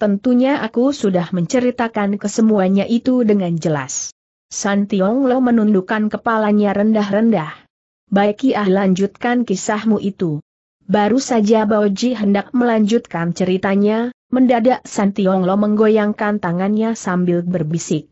tentunya aku sudah menceritakan kesemuanya itu dengan jelas. Santiong Lo menundukkan kepalanya rendah-rendah. Baik ah lanjutkan kisahmu itu. Baru saja Boji hendak melanjutkan ceritanya, Mendadak San Tiong Lo menggoyangkan tangannya sambil berbisik.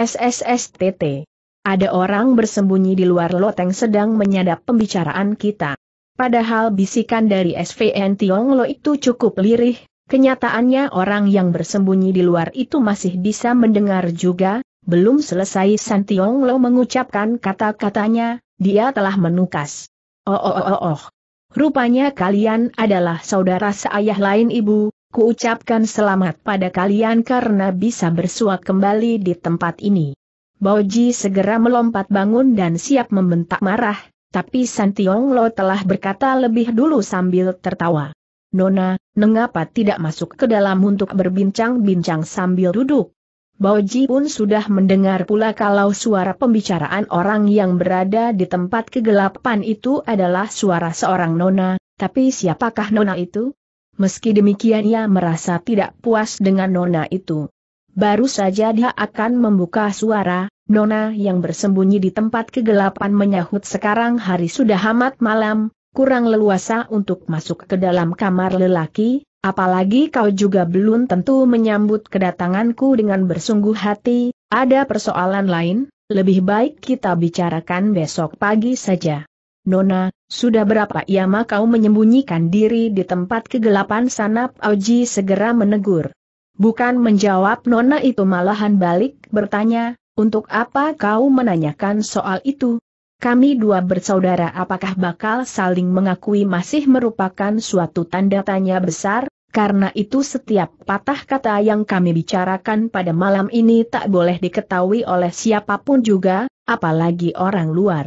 SSSTT. Ada orang bersembunyi di luar loteng sedang menyadap pembicaraan kita. Padahal bisikan dari SVN Tiong Lo itu cukup lirih, kenyataannya orang yang bersembunyi di luar itu masih bisa mendengar juga, belum selesai San Tiong Lo mengucapkan kata-katanya, dia telah menukas. Oh oh oh oh oh. Rupanya kalian adalah saudara seayah lain ibu, Kuucapkan selamat pada kalian karena bisa bersua kembali di tempat ini. Boji segera melompat bangun dan siap membentak marah, tapi Santiong Lo telah berkata lebih dulu sambil tertawa. Nona, mengapa tidak masuk ke dalam untuk berbincang-bincang sambil duduk? Baoji pun sudah mendengar pula kalau suara pembicaraan orang yang berada di tempat kegelapan itu adalah suara seorang nona, tapi siapakah nona itu? Meski demikian ia merasa tidak puas dengan Nona itu. Baru saja dia akan membuka suara, Nona yang bersembunyi di tempat kegelapan menyahut sekarang hari sudah amat malam, kurang leluasa untuk masuk ke dalam kamar lelaki, apalagi kau juga belum tentu menyambut kedatanganku dengan bersungguh hati, ada persoalan lain, lebih baik kita bicarakan besok pagi saja. Nona, sudah berapa lama kau menyembunyikan diri di tempat kegelapan sanap Aoji segera menegur. Bukan menjawab Nona itu malahan balik bertanya, untuk apa kau menanyakan soal itu? Kami dua bersaudara apakah bakal saling mengakui masih merupakan suatu tanda tanya besar, karena itu setiap patah kata yang kami bicarakan pada malam ini tak boleh diketahui oleh siapapun juga, apalagi orang luar.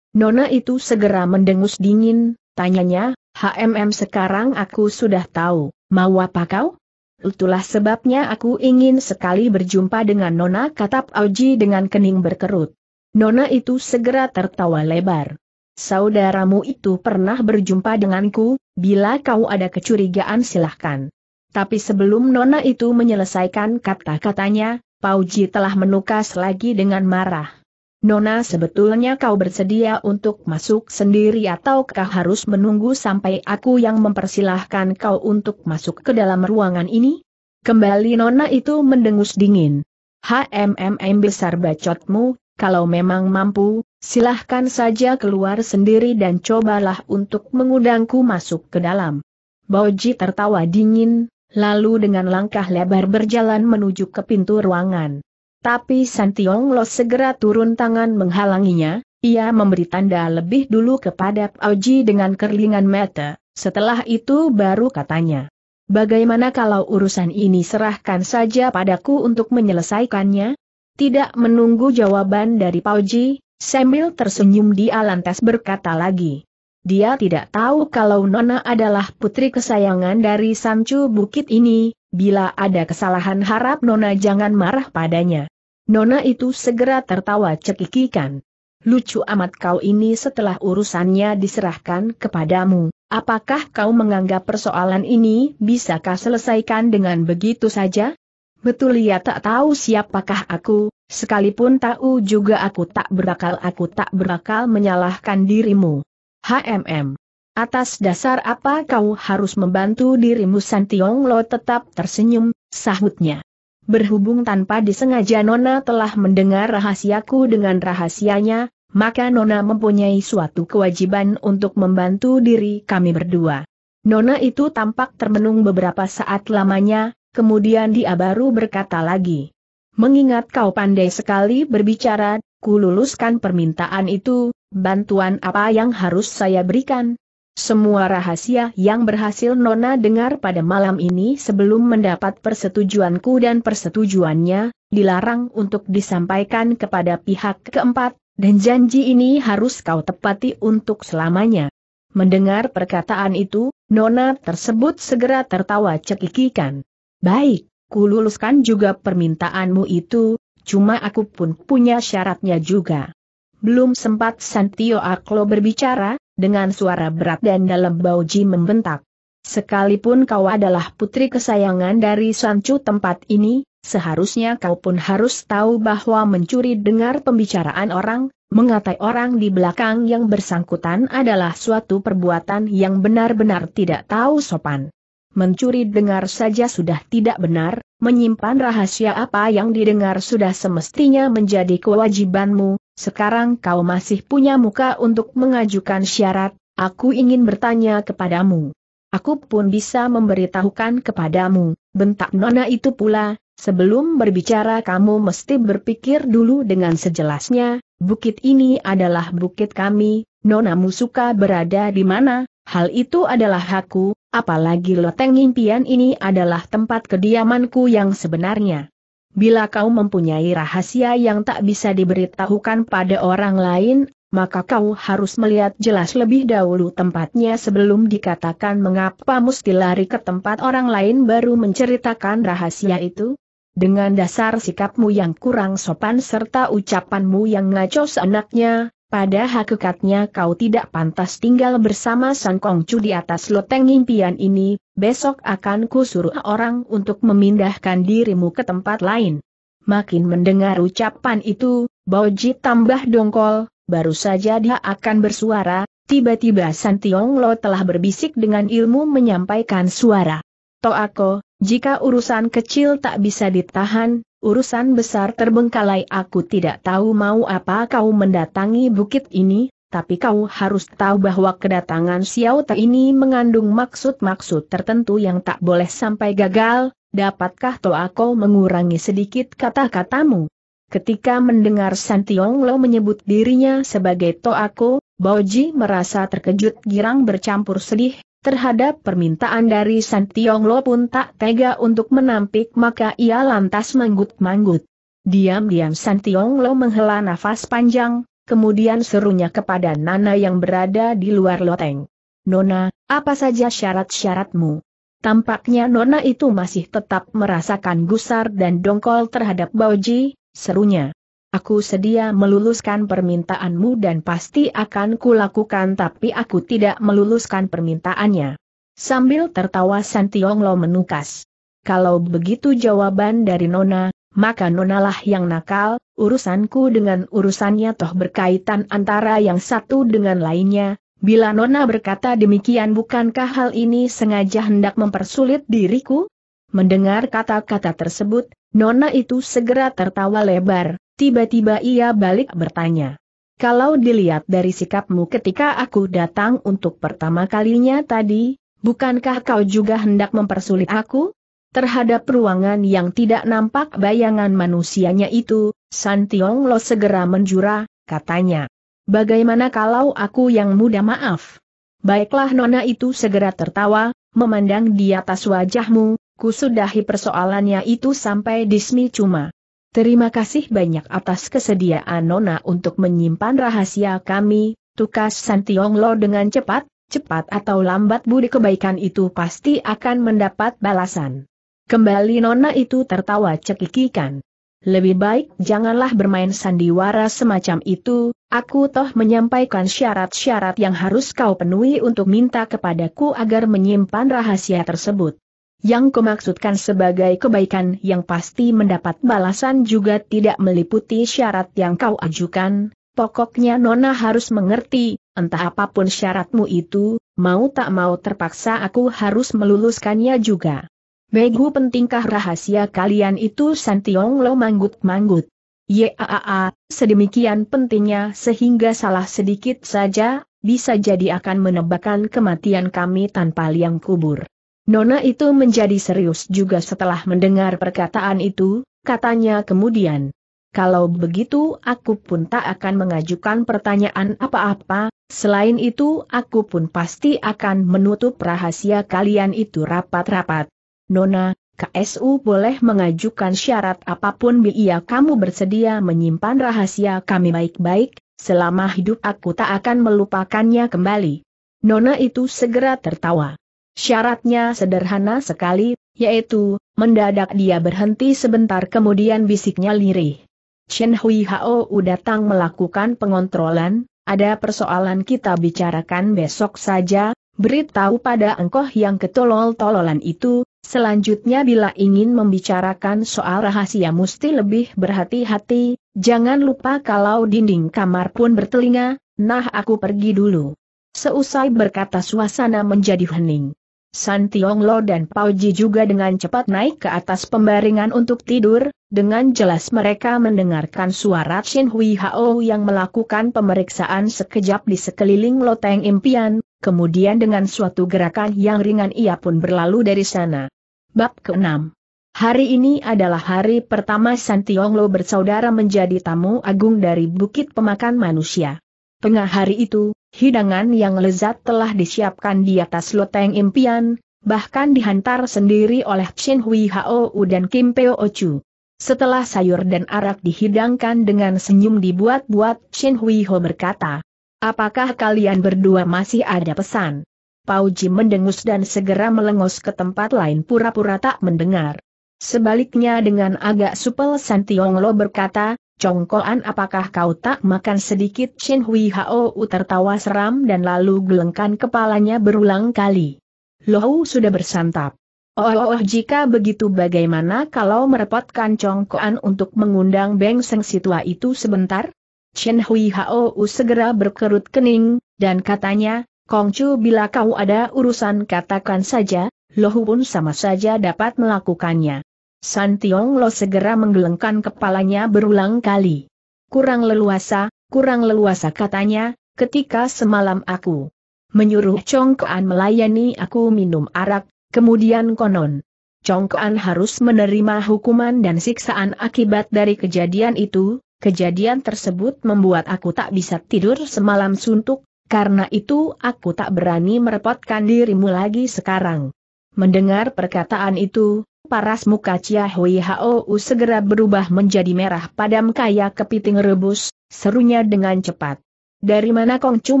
Nona itu segera mendengus dingin, tanyanya, HMM sekarang aku sudah tahu, mau apa kau? Itulah sebabnya aku ingin sekali berjumpa dengan Nona katap Auji dengan kening berkerut. Nona itu segera tertawa lebar. Saudaramu itu pernah berjumpa denganku, bila kau ada kecurigaan silahkan. Tapi sebelum Nona itu menyelesaikan kata-katanya, Pauji telah menukas lagi dengan marah. Nona sebetulnya kau bersedia untuk masuk sendiri ataukah harus menunggu sampai aku yang mempersilahkan kau untuk masuk ke dalam ruangan ini? Kembali Nona itu mendengus dingin. HMMM besar bacotmu, kalau memang mampu, silahkan saja keluar sendiri dan cobalah untuk mengundangku masuk ke dalam. Boji tertawa dingin, lalu dengan langkah lebar berjalan menuju ke pintu ruangan. Tapi San Tiong Lo segera turun tangan menghalanginya, ia memberi tanda lebih dulu kepada Pao dengan kerlingan mata, setelah itu baru katanya. Bagaimana kalau urusan ini serahkan saja padaku untuk menyelesaikannya? Tidak menunggu jawaban dari Pao Ji, sambil tersenyum di lantas berkata lagi. Dia tidak tahu kalau Nona adalah putri kesayangan dari Sancu Bukit ini, bila ada kesalahan harap Nona jangan marah padanya. Nona itu segera tertawa cekikikan. Lucu amat kau ini setelah urusannya diserahkan kepadamu. Apakah kau menganggap persoalan ini bisakah selesaikan dengan begitu saja? Betul ia tak tahu siapakah aku, sekalipun tahu juga aku tak berakal aku tak berakal menyalahkan dirimu. HMM. Atas dasar apa kau harus membantu dirimu San Tiong Lo tetap tersenyum, sahutnya. Berhubung tanpa disengaja Nona telah mendengar rahasiaku dengan rahasianya, maka Nona mempunyai suatu kewajiban untuk membantu diri kami berdua. Nona itu tampak termenung beberapa saat lamanya, kemudian dia baru berkata lagi. Mengingat kau pandai sekali berbicara, ku luluskan permintaan itu, Bantuan apa yang harus saya berikan? Semua rahasia yang berhasil Nona dengar pada malam ini sebelum mendapat persetujuanku dan persetujuannya, dilarang untuk disampaikan kepada pihak keempat, dan janji ini harus kau tepati untuk selamanya. Mendengar perkataan itu, Nona tersebut segera tertawa cekikikan. Baik, kululuskan juga permintaanmu itu, cuma aku pun punya syaratnya juga. Belum sempat Santio Aklo berbicara, dengan suara berat dan dalam bauji membentak. Sekalipun kau adalah putri kesayangan dari Sancu tempat ini, seharusnya kau pun harus tahu bahwa mencuri dengar pembicaraan orang, mengatai orang di belakang yang bersangkutan adalah suatu perbuatan yang benar-benar tidak tahu sopan. Mencuri dengar saja sudah tidak benar, menyimpan rahasia apa yang didengar sudah semestinya menjadi kewajibanmu, sekarang kau masih punya muka untuk mengajukan syarat, aku ingin bertanya kepadamu. Aku pun bisa memberitahukan kepadamu, bentak nona itu pula, sebelum berbicara kamu mesti berpikir dulu dengan sejelasnya, bukit ini adalah bukit kami, nonamu suka berada di mana, hal itu adalah hakku, apalagi loteng impian ini adalah tempat kediamanku yang sebenarnya. Bila kau mempunyai rahasia yang tak bisa diberitahukan pada orang lain, maka kau harus melihat jelas lebih dahulu tempatnya sebelum dikatakan mengapa mesti lari ke tempat orang lain baru menceritakan rahasia itu. Dengan dasar sikapmu yang kurang sopan serta ucapanmu yang ngaco seenaknya, pada hakikatnya kau tidak pantas tinggal bersama Sang Kongcu di atas loteng impian ini, besok akan kusuruh orang untuk memindahkan dirimu ke tempat lain. Makin mendengar ucapan itu, Boji tambah dongkol, baru saja dia akan bersuara, tiba-tiba San Tiong Lo telah berbisik dengan ilmu menyampaikan suara. Toako, jika urusan kecil tak bisa ditahan, Urusan besar terbengkalai aku tidak tahu mau apa kau mendatangi bukit ini, tapi kau harus tahu bahwa kedatangan Xiao Te ini mengandung maksud-maksud tertentu yang tak boleh sampai gagal, dapatkah Toa Aku mengurangi sedikit kata-katamu? Ketika mendengar San Tiong Lo menyebut dirinya sebagai Toako, Boji merasa terkejut girang bercampur sedih, terhadap permintaan dari San Tiong Lo pun tak tega untuk menampik maka ia lantas manggut-manggut. Diam-diam San Tiong Lo menghela nafas panjang, kemudian serunya kepada Nana yang berada di luar loteng. Nona, apa saja syarat-syaratmu? Tampaknya Nona itu masih tetap merasakan gusar dan dongkol terhadap Bauji, serunya. Aku sedia meluluskan permintaanmu dan pasti akan kulakukan tapi aku tidak meluluskan permintaannya. Sambil tertawa Santiong Lo menukas. Kalau begitu jawaban dari Nona, maka Nona lah yang nakal, urusanku dengan urusannya toh berkaitan antara yang satu dengan lainnya. Bila Nona berkata demikian bukankah hal ini sengaja hendak mempersulit diriku? Mendengar kata-kata tersebut, Nona itu segera tertawa lebar, Tiba-tiba ia balik bertanya. Kalau dilihat dari sikapmu ketika aku datang untuk pertama kalinya tadi, bukankah kau juga hendak mempersulit aku? Terhadap ruangan yang tidak nampak bayangan manusianya itu, San Tiong Lo segera menjura, katanya. Bagaimana kalau aku yang muda maaf? Baiklah Nona itu segera tertawa, memandang di atas wajahmu, kusudahi persoalannya itu sampai dismi cuma. Terima kasih banyak atas kesediaan Nona untuk menyimpan rahasia kami, tukas Santiong Lo dengan cepat, cepat atau lambat budi kebaikan itu pasti akan mendapat balasan. Kembali Nona itu tertawa cekikikan. Lebih baik janganlah bermain sandiwara semacam itu, aku toh menyampaikan syarat-syarat yang harus kau penuhi untuk minta kepadaku agar menyimpan rahasia tersebut. Yang kumaksudkan sebagai kebaikan yang pasti mendapat balasan juga tidak meliputi syarat yang kau ajukan, pokoknya Nona harus mengerti, entah apapun syaratmu itu, mau tak mau terpaksa aku harus meluluskannya juga. Begu pentingkah rahasia kalian itu Santiong lo manggut-manggut. Yaa, sedemikian pentingnya sehingga salah sedikit saja, bisa jadi akan menebakkan kematian kami tanpa liang kubur. Nona itu menjadi serius juga setelah mendengar perkataan itu, katanya kemudian. Kalau begitu aku pun tak akan mengajukan pertanyaan apa-apa, selain itu aku pun pasti akan menutup rahasia kalian itu rapat-rapat. Nona, KSU boleh mengajukan syarat apapun bila iya kamu bersedia menyimpan rahasia kami baik-baik, selama hidup aku tak akan melupakannya kembali. Nona itu segera tertawa. Syaratnya sederhana sekali, yaitu, mendadak dia berhenti sebentar kemudian bisiknya lirih. Chen Hui Hao datang melakukan pengontrolan, ada persoalan kita bicarakan besok saja, beritahu pada engkoh yang ketolol-tololan itu, selanjutnya bila ingin membicarakan soal rahasia mesti lebih berhati-hati, jangan lupa kalau dinding kamar pun bertelinga, nah aku pergi dulu. Seusai berkata suasana menjadi hening. San Tiong Lo dan Pao Ji juga dengan cepat naik ke atas pembaringan untuk tidur, dengan jelas mereka mendengarkan suara Shin Hui Hao yang melakukan pemeriksaan sekejap di sekeliling loteng impian, kemudian dengan suatu gerakan yang ringan ia pun berlalu dari sana. Bab ke-6 Hari ini adalah hari pertama San Tiong Lo bersaudara menjadi tamu agung dari Bukit Pemakan Manusia. Tengah hari itu, hidangan yang lezat telah disiapkan di atas loteng impian, bahkan dihantar sendiri oleh Chen Hui Hao dan Kim Peo Chu. Setelah sayur dan arak dihidangkan dengan senyum dibuat-buat, Chen Hui Ho berkata, Apakah kalian berdua masih ada pesan? Ji mendengus dan segera melengos ke tempat lain pura-pura tak mendengar. Sebaliknya dengan agak supel San Tiong Lo berkata, Congkoan apakah kau tak makan sedikit? Chen Hui Hao tertawa seram dan lalu gelengkan kepalanya berulang kali. Lohu sudah bersantap. Oh, oh, oh jika begitu bagaimana kalau merepotkan congkoan untuk mengundang Beng Seng Situa itu sebentar? Chen Hui Hao segera berkerut kening, dan katanya, Kongcu bila kau ada urusan katakan saja, Lohu pun sama saja dapat melakukannya. San Tiong Lo segera menggelengkan kepalanya berulang kali. Kurang leluasa, kurang leluasa katanya, ketika semalam aku menyuruh Chong Kuan melayani aku minum arak, kemudian konon. Chong Kuan harus menerima hukuman dan siksaan akibat dari kejadian itu, kejadian tersebut membuat aku tak bisa tidur semalam suntuk, karena itu aku tak berani merepotkan dirimu lagi sekarang. Mendengar perkataan itu, Paras muka Chia Hui Hou segera berubah menjadi merah padam kaya kepiting rebus, serunya dengan cepat. Dari mana Kong Chu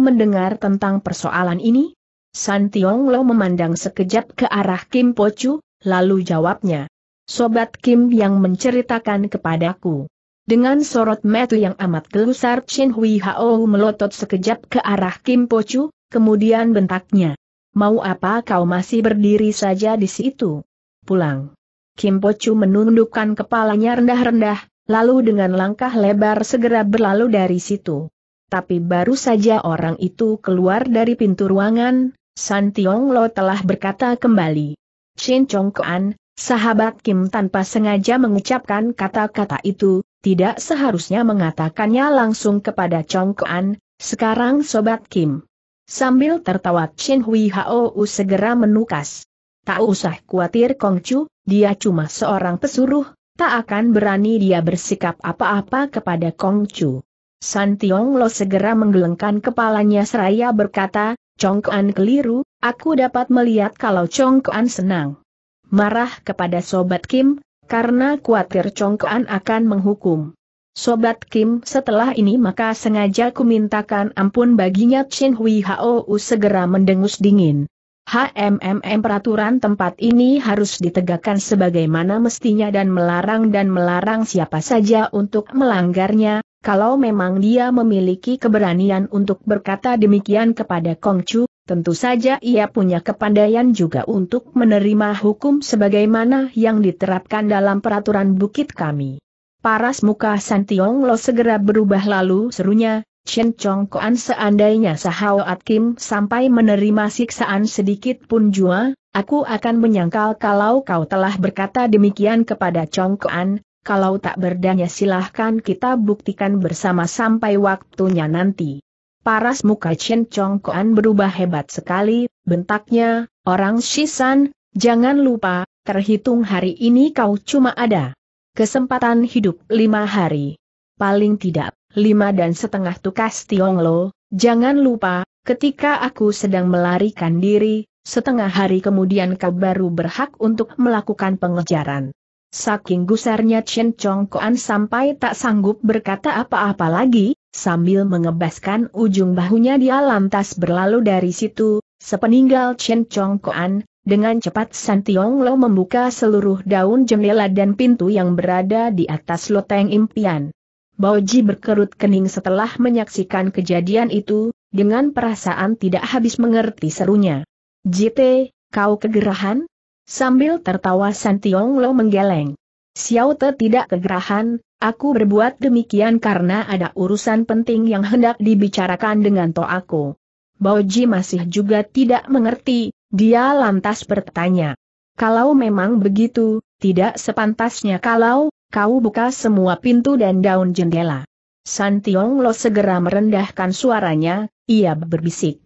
mendengar tentang persoalan ini? San Tiong Lo memandang sekejap ke arah Kim Po Chu, lalu jawabnya. Sobat Kim yang menceritakan kepadaku. Dengan sorot metu yang amat gelusar Chin Hui Hao melotot sekejap ke arah Kim Po Chu, kemudian bentaknya. Mau apa kau masih berdiri saja di situ? Pulang. Kim Pochu menundukkan kepalanya rendah-rendah, lalu dengan langkah lebar segera berlalu dari situ. Tapi baru saja orang itu keluar dari pintu ruangan, San Tiong Lo telah berkata kembali. Chin Chong Kuan, sahabat Kim tanpa sengaja mengucapkan kata-kata itu, tidak seharusnya mengatakannya langsung kepada Chong Kuan, sekarang Sobat Kim. Sambil tertawa Chin Hui Hao segera menukas. Tak usah khawatir Kongcu, dia cuma seorang pesuruh, tak akan berani dia bersikap apa-apa kepada Kongcu. San Tiong Lo segera menggelengkan kepalanya seraya berkata, Kuan keliru, aku dapat melihat kalau Kuan senang. Marah kepada Sobat Kim, karena khawatir Kuan akan menghukum. Sobat Kim setelah ini maka sengaja kumintakan ampun baginya Chen Hui Hao segera mendengus dingin. HMMM peraturan tempat ini harus ditegakkan sebagaimana mestinya dan melarang dan melarang siapa saja untuk melanggarnya, kalau memang dia memiliki keberanian untuk berkata demikian kepada Kongcu, tentu saja ia punya kepandaian juga untuk menerima hukum sebagaimana yang diterapkan dalam peraturan bukit kami. Paras muka Santiong Lo segera berubah lalu serunya, Chen Chong Koan seandainya sahawat Kim sampai menerima siksaan sedikit pun jua, aku akan menyangkal kalau kau telah berkata demikian kepada Chong Koan, kalau tak berdaya silahkan kita buktikan bersama sampai waktunya nanti. Paras muka Chen Chong Koan berubah hebat sekali, bentaknya, orang Shisan, jangan lupa, terhitung hari ini kau cuma ada kesempatan hidup lima hari. Paling tidak lima dan setengah tukas Tionglo, jangan lupa, ketika aku sedang melarikan diri, setengah hari kemudian kau baru berhak untuk melakukan pengejaran. Saking gusarnya Chen Chong Koan sampai tak sanggup berkata apa-apa lagi, sambil mengebaskan ujung bahunya dia lantas berlalu dari situ, sepeninggal Chen Chong Koan, dengan cepat San Tiong Lo membuka seluruh daun jendela dan pintu yang berada di atas loteng impian. Baoji berkerut kening setelah menyaksikan kejadian itu, dengan perasaan tidak habis mengerti serunya. JT, kau kegerahan? Sambil tertawa San Tiong Lo menggeleng. Xiao Te tidak kegerahan, aku berbuat demikian karena ada urusan penting yang hendak dibicarakan dengan to aku. Baoji masih juga tidak mengerti, dia lantas bertanya. Kalau memang begitu, tidak sepantasnya kalau kau buka semua pintu dan daun jendela. San Tiong Lo segera merendahkan suaranya, ia berbisik.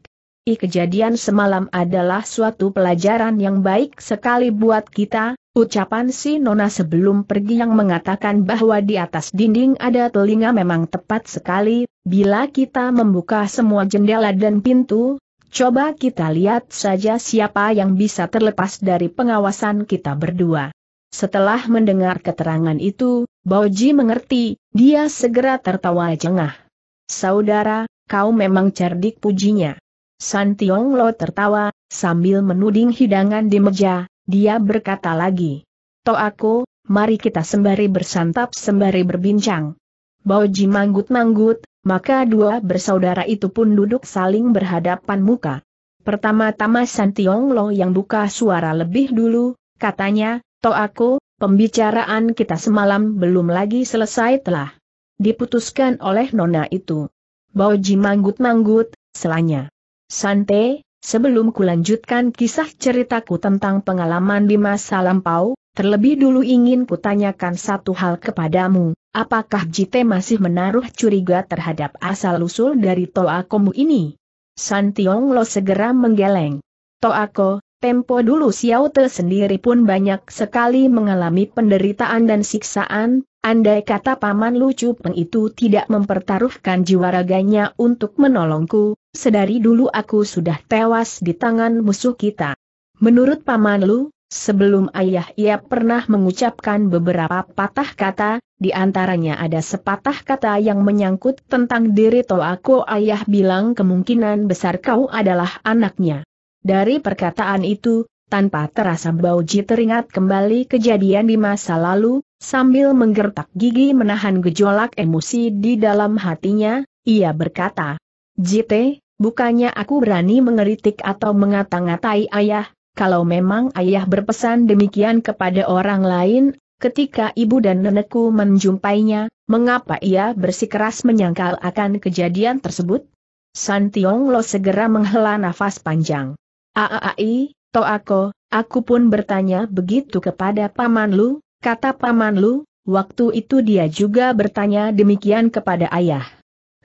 I kejadian semalam adalah suatu pelajaran yang baik sekali buat kita, ucapan si Nona sebelum pergi yang mengatakan bahwa di atas dinding ada telinga memang tepat sekali, bila kita membuka semua jendela dan pintu, coba kita lihat saja siapa yang bisa terlepas dari pengawasan kita berdua. Setelah mendengar keterangan itu, Boji mengerti, dia segera tertawa jengah. Saudara, kau memang cerdik pujinya. San Tiong Lo tertawa, sambil menuding hidangan di meja, dia berkata lagi. To aku, mari kita sembari bersantap sembari berbincang. Boji manggut-manggut, maka dua bersaudara itu pun duduk saling berhadapan muka. Pertama-tama Tiong Lo yang buka suara lebih dulu, katanya, Toh aku, pembicaraan kita semalam belum lagi selesai telah diputuskan oleh nona itu. Bauji manggut-manggut, selanya. Sante, sebelum kulanjutkan kisah ceritaku tentang pengalaman di masa lampau, terlebih dulu ingin kutanyakan satu hal kepadamu. Apakah Jite masih menaruh curiga terhadap asal-usul dari Toakomu ini? Santiong Lo segera menggeleng. Toako, Tempo dulu Xiao Te sendiri pun banyak sekali mengalami penderitaan dan siksaan, andai kata paman lucu peng itu tidak mempertaruhkan jiwa raganya untuk menolongku, sedari dulu aku sudah tewas di tangan musuh kita. Menurut paman lu, sebelum ayah ia pernah mengucapkan beberapa patah kata, di antaranya ada sepatah kata yang menyangkut tentang diri Toako ayah bilang kemungkinan besar kau adalah anaknya. Dari perkataan itu, tanpa terasa Bauji teringat kembali kejadian di masa lalu, sambil menggertak gigi menahan gejolak emosi di dalam hatinya, ia berkata, JT, bukannya aku berani mengeritik atau mengata-ngatai ayah, kalau memang ayah berpesan demikian kepada orang lain, ketika ibu dan nenekku menjumpainya, mengapa ia bersikeras menyangkal akan kejadian tersebut? Santiong Lo segera menghela nafas panjang. Aai, to aku, aku pun bertanya begitu kepada Paman Lu, kata Paman Lu, waktu itu dia juga bertanya demikian kepada ayah.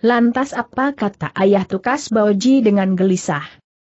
Lantas apa kata ayah tukas Baoji dengan gelisah?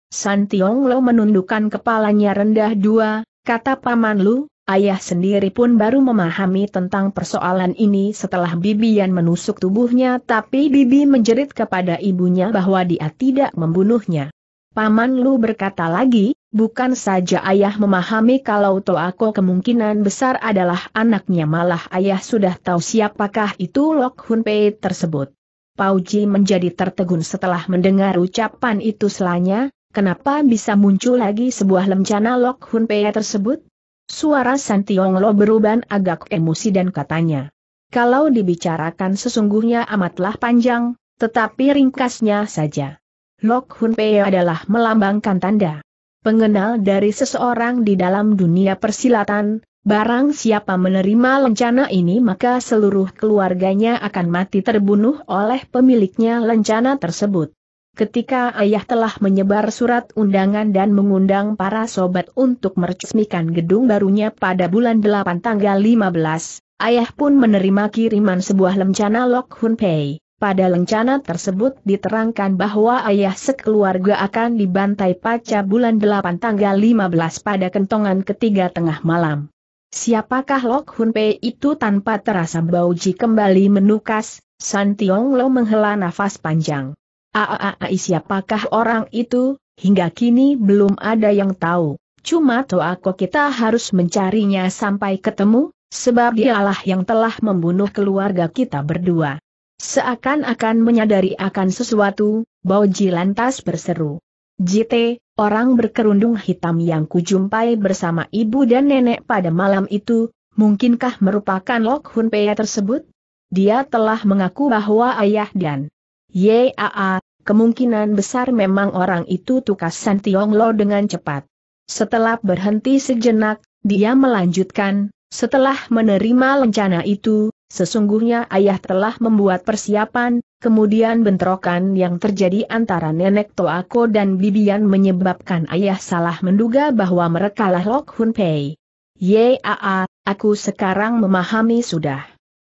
San Tiong Lo menundukkan kepalanya rendah dua, kata Paman Lu, ayah sendiri pun baru memahami tentang persoalan ini setelah bibi Bibian menusuk tubuhnya tapi Bibi menjerit kepada ibunya bahwa dia tidak membunuhnya. Paman Lu berkata lagi, bukan saja ayah memahami kalau Toako kemungkinan besar adalah anaknya malah ayah sudah tahu siapakah itu Lok Hun Pei tersebut. Pauji menjadi tertegun setelah mendengar ucapan itu selanya, kenapa bisa muncul lagi sebuah lencana Lok Hun Pei tersebut? Suara Tiong Lo berubah agak emosi dan katanya. Kalau dibicarakan sesungguhnya amatlah panjang, tetapi ringkasnya saja. Lok Hun Pei adalah melambangkan tanda pengenal dari seseorang di dalam dunia persilatan, barang siapa menerima lencana ini maka seluruh keluarganya akan mati terbunuh oleh pemiliknya lencana tersebut. Ketika ayah telah menyebar surat undangan dan mengundang para sobat untuk meresmikan gedung barunya pada bulan 8 tanggal 15, ayah pun menerima kiriman sebuah lencana Lok Hun Pei. Pada lencana tersebut diterangkan bahwa ayah sekeluarga akan dibantai paca bulan 8 tanggal 15 pada kentongan ketiga tengah malam. Siapakah Lok Hun Pei itu tanpa terasa Bauji kembali menukas, San Tiong Lo menghela nafas panjang. Aaai siapakah orang itu, hingga kini belum ada yang tahu, cuma aku kita harus mencarinya sampai ketemu, sebab dialah yang telah membunuh keluarga kita berdua. Seakan-akan menyadari akan sesuatu, Bao Ji lantas berseru. JT, orang berkerundung hitam yang kujumpai bersama ibu dan nenek pada malam itu, mungkinkah merupakan Lok Hun Pei tersebut? Dia telah mengaku bahwa ayah dan Yaa, kemungkinan besar memang orang itu tukas San Tiong Lo dengan cepat. Setelah berhenti sejenak, dia melanjutkan, setelah menerima lencana itu, Sesungguhnya ayah telah membuat persiapan, kemudian bentrokan yang terjadi antara nenek Toako dan Bibian menyebabkan ayah salah menduga bahwa mereka lah Lok Hun Pei. Yaa, aku sekarang memahami sudah.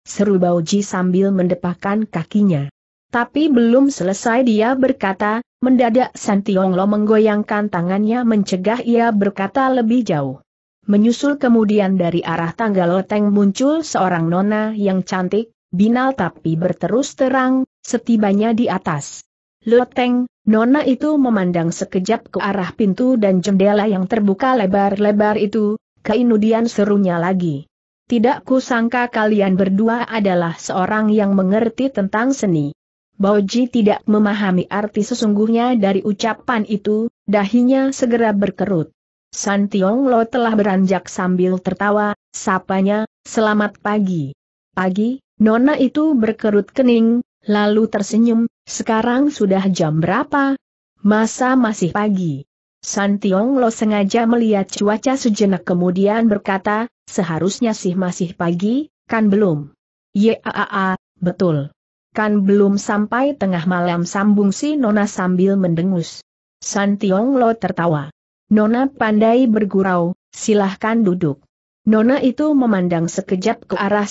Seru Bao Ji sambil mendepakkan kakinya. Tapi belum selesai dia berkata, mendadak Santiong Lo menggoyangkan tangannya mencegah ia berkata lebih jauh. Menyusul kemudian dari arah tangga loteng muncul seorang nona yang cantik, binal tapi berterus terang, setibanya di atas. Loteng, nona itu memandang sekejap ke arah pintu dan jendela yang terbuka lebar-lebar itu, keinudian serunya lagi. Tidak kusangka kalian berdua adalah seorang yang mengerti tentang seni. Boji tidak memahami arti sesungguhnya dari ucapan itu, dahinya segera berkerut. San Tiong Lo telah beranjak sambil tertawa, sapanya, selamat pagi. Pagi, Nona itu berkerut kening, lalu tersenyum, sekarang sudah jam berapa? Masa masih pagi. San Tiong Lo sengaja melihat cuaca sejenak kemudian berkata, seharusnya sih masih pagi, kan belum? Yaaa, betul. Kan belum sampai tengah malam sambung si Nona sambil mendengus. San Tiong Lo tertawa. Nona pandai bergurau, silahkan duduk. Nona itu memandang sekejap ke arah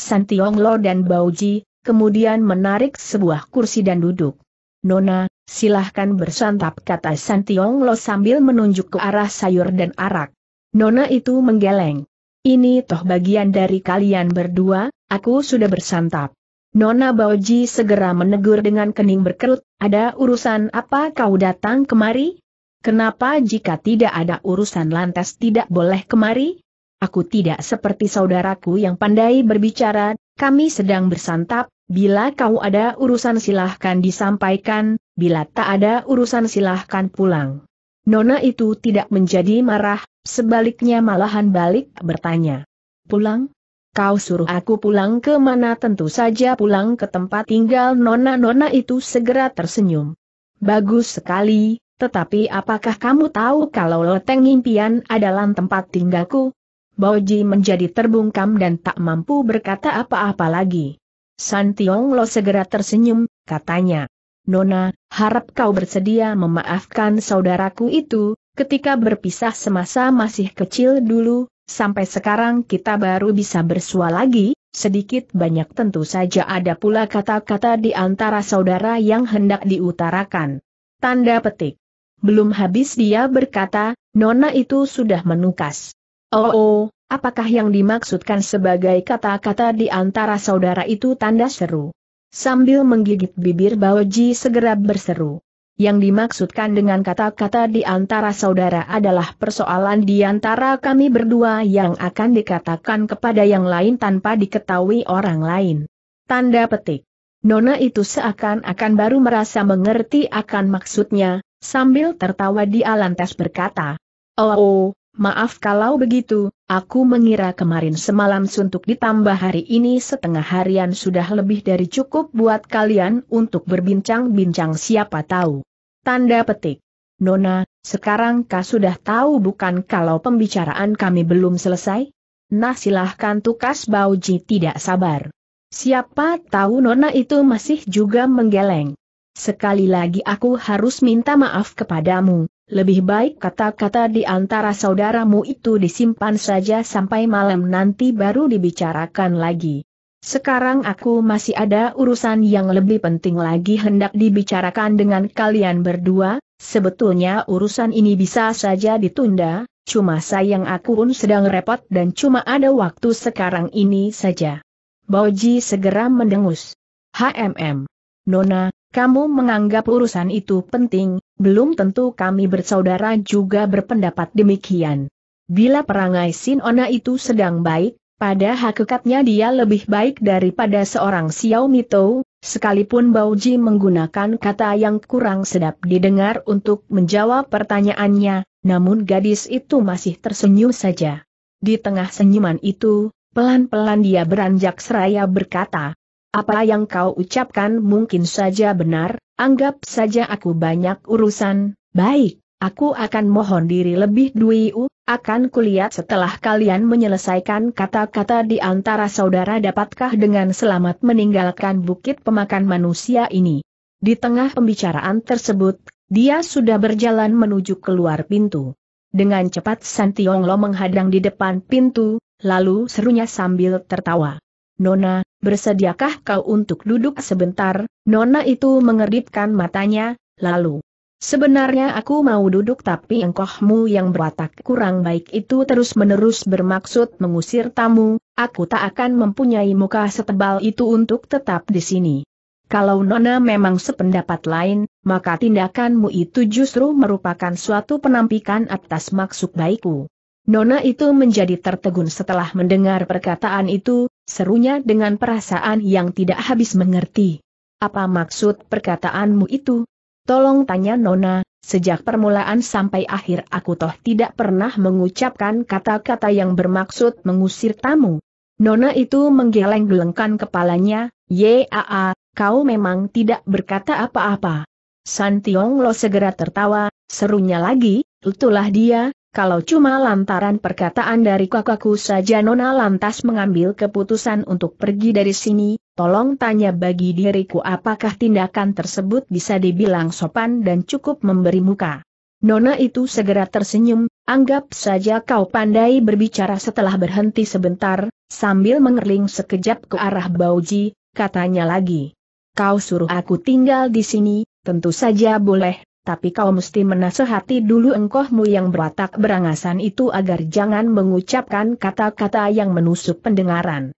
Lo dan Bauji, kemudian menarik sebuah kursi dan duduk. Nona, silahkan bersantap kata Lo sambil menunjuk ke arah sayur dan arak. Nona itu menggeleng. Ini toh bagian dari kalian berdua, aku sudah bersantap. Nona Bauji segera menegur dengan kening berkerut, ada urusan apa kau datang kemari? Kenapa jika tidak ada urusan lantas tidak boleh kemari? Aku tidak seperti saudaraku yang pandai berbicara, kami sedang bersantap, bila kau ada urusan silahkan disampaikan, bila tak ada urusan silahkan pulang. Nona itu tidak menjadi marah, sebaliknya malahan balik bertanya. Pulang? Kau suruh aku pulang ke mana tentu saja pulang ke tempat tinggal Nona-Nona itu segera tersenyum. Bagus sekali, tetapi apakah kamu tahu kalau loteng impian adalah tempat tinggalku? Boji menjadi terbungkam dan tak mampu berkata apa-apa lagi. San Tiong Lo segera tersenyum, katanya. Nona, harap kau bersedia memaafkan saudaraku itu, ketika berpisah semasa masih kecil dulu, sampai sekarang kita baru bisa bersua lagi, sedikit banyak tentu saja ada pula kata-kata di antara saudara yang hendak diutarakan. Tanda petik. Belum habis dia berkata, Nona itu sudah menukas. Oh, oh apakah yang dimaksudkan sebagai kata-kata di antara saudara itu tanda seru? Sambil menggigit bibir Baoji segera berseru. Yang dimaksudkan dengan kata-kata di antara saudara adalah persoalan di antara kami berdua yang akan dikatakan kepada yang lain tanpa diketahui orang lain. Tanda petik. Nona itu seakan-akan baru merasa mengerti akan maksudnya, Sambil tertawa Di lantas berkata, Oh, oh maaf kalau begitu, aku mengira kemarin semalam suntuk ditambah hari ini setengah harian sudah lebih dari cukup buat kalian untuk berbincang-bincang siapa tahu. Tanda petik. Nona, sekarang kah sudah tahu bukan kalau pembicaraan kami belum selesai? Nah silahkan tukas Bauji tidak sabar. Siapa tahu Nona itu masih juga menggeleng. Sekali lagi aku harus minta maaf kepadamu, lebih baik kata-kata di antara saudaramu itu disimpan saja sampai malam nanti baru dibicarakan lagi. Sekarang aku masih ada urusan yang lebih penting lagi hendak dibicarakan dengan kalian berdua, sebetulnya urusan ini bisa saja ditunda, cuma sayang aku pun sedang repot dan cuma ada waktu sekarang ini saja. Boji segera mendengus. HMM. Nona, kamu menganggap urusan itu penting, belum tentu kami bersaudara juga berpendapat demikian. Bila perangai Sinona itu sedang baik, pada hakikatnya dia lebih baik daripada seorang Xiao Tou, sekalipun Bauji menggunakan kata yang kurang sedap didengar untuk menjawab pertanyaannya, namun gadis itu masih tersenyum saja. Di tengah senyuman itu, pelan-pelan dia beranjak seraya berkata, apa yang kau ucapkan mungkin saja benar, anggap saja aku banyak urusan, baik, aku akan mohon diri lebih dulu, akan kulihat setelah kalian menyelesaikan kata-kata di antara saudara dapatkah dengan selamat meninggalkan bukit pemakan manusia ini. Di tengah pembicaraan tersebut, dia sudah berjalan menuju keluar pintu. Dengan cepat Santiong Lo menghadang di depan pintu, lalu serunya sambil tertawa. Nona, bersediakah kau untuk duduk sebentar? Nona itu mengeritkan matanya, lalu. Sebenarnya aku mau duduk tapi engkohmu yang berwatak kurang baik itu terus-menerus bermaksud mengusir tamu, aku tak akan mempunyai muka setebal itu untuk tetap di sini. Kalau Nona memang sependapat lain, maka tindakanmu itu justru merupakan suatu penampikan atas maksud baikku. Nona itu menjadi tertegun setelah mendengar perkataan itu, Serunya dengan perasaan yang tidak habis mengerti. Apa maksud perkataanmu itu? Tolong tanya Nona, sejak permulaan sampai akhir aku toh tidak pernah mengucapkan kata-kata yang bermaksud mengusir tamu. Nona itu menggeleng-gelengkan kepalanya, Yaa, kau memang tidak berkata apa-apa. Santiong Lo segera tertawa, serunya lagi, itulah dia, kalau cuma lantaran perkataan dari kakakku saja Nona lantas mengambil keputusan untuk pergi dari sini, tolong tanya bagi diriku apakah tindakan tersebut bisa dibilang sopan dan cukup memberi muka. Nona itu segera tersenyum, anggap saja kau pandai berbicara setelah berhenti sebentar, sambil mengerling sekejap ke arah Bauji, katanya lagi. Kau suruh aku tinggal di sini, tentu saja boleh, tapi kau mesti menasehati dulu engkohmu yang berwatak berangasan itu agar jangan mengucapkan kata-kata yang menusuk pendengaran.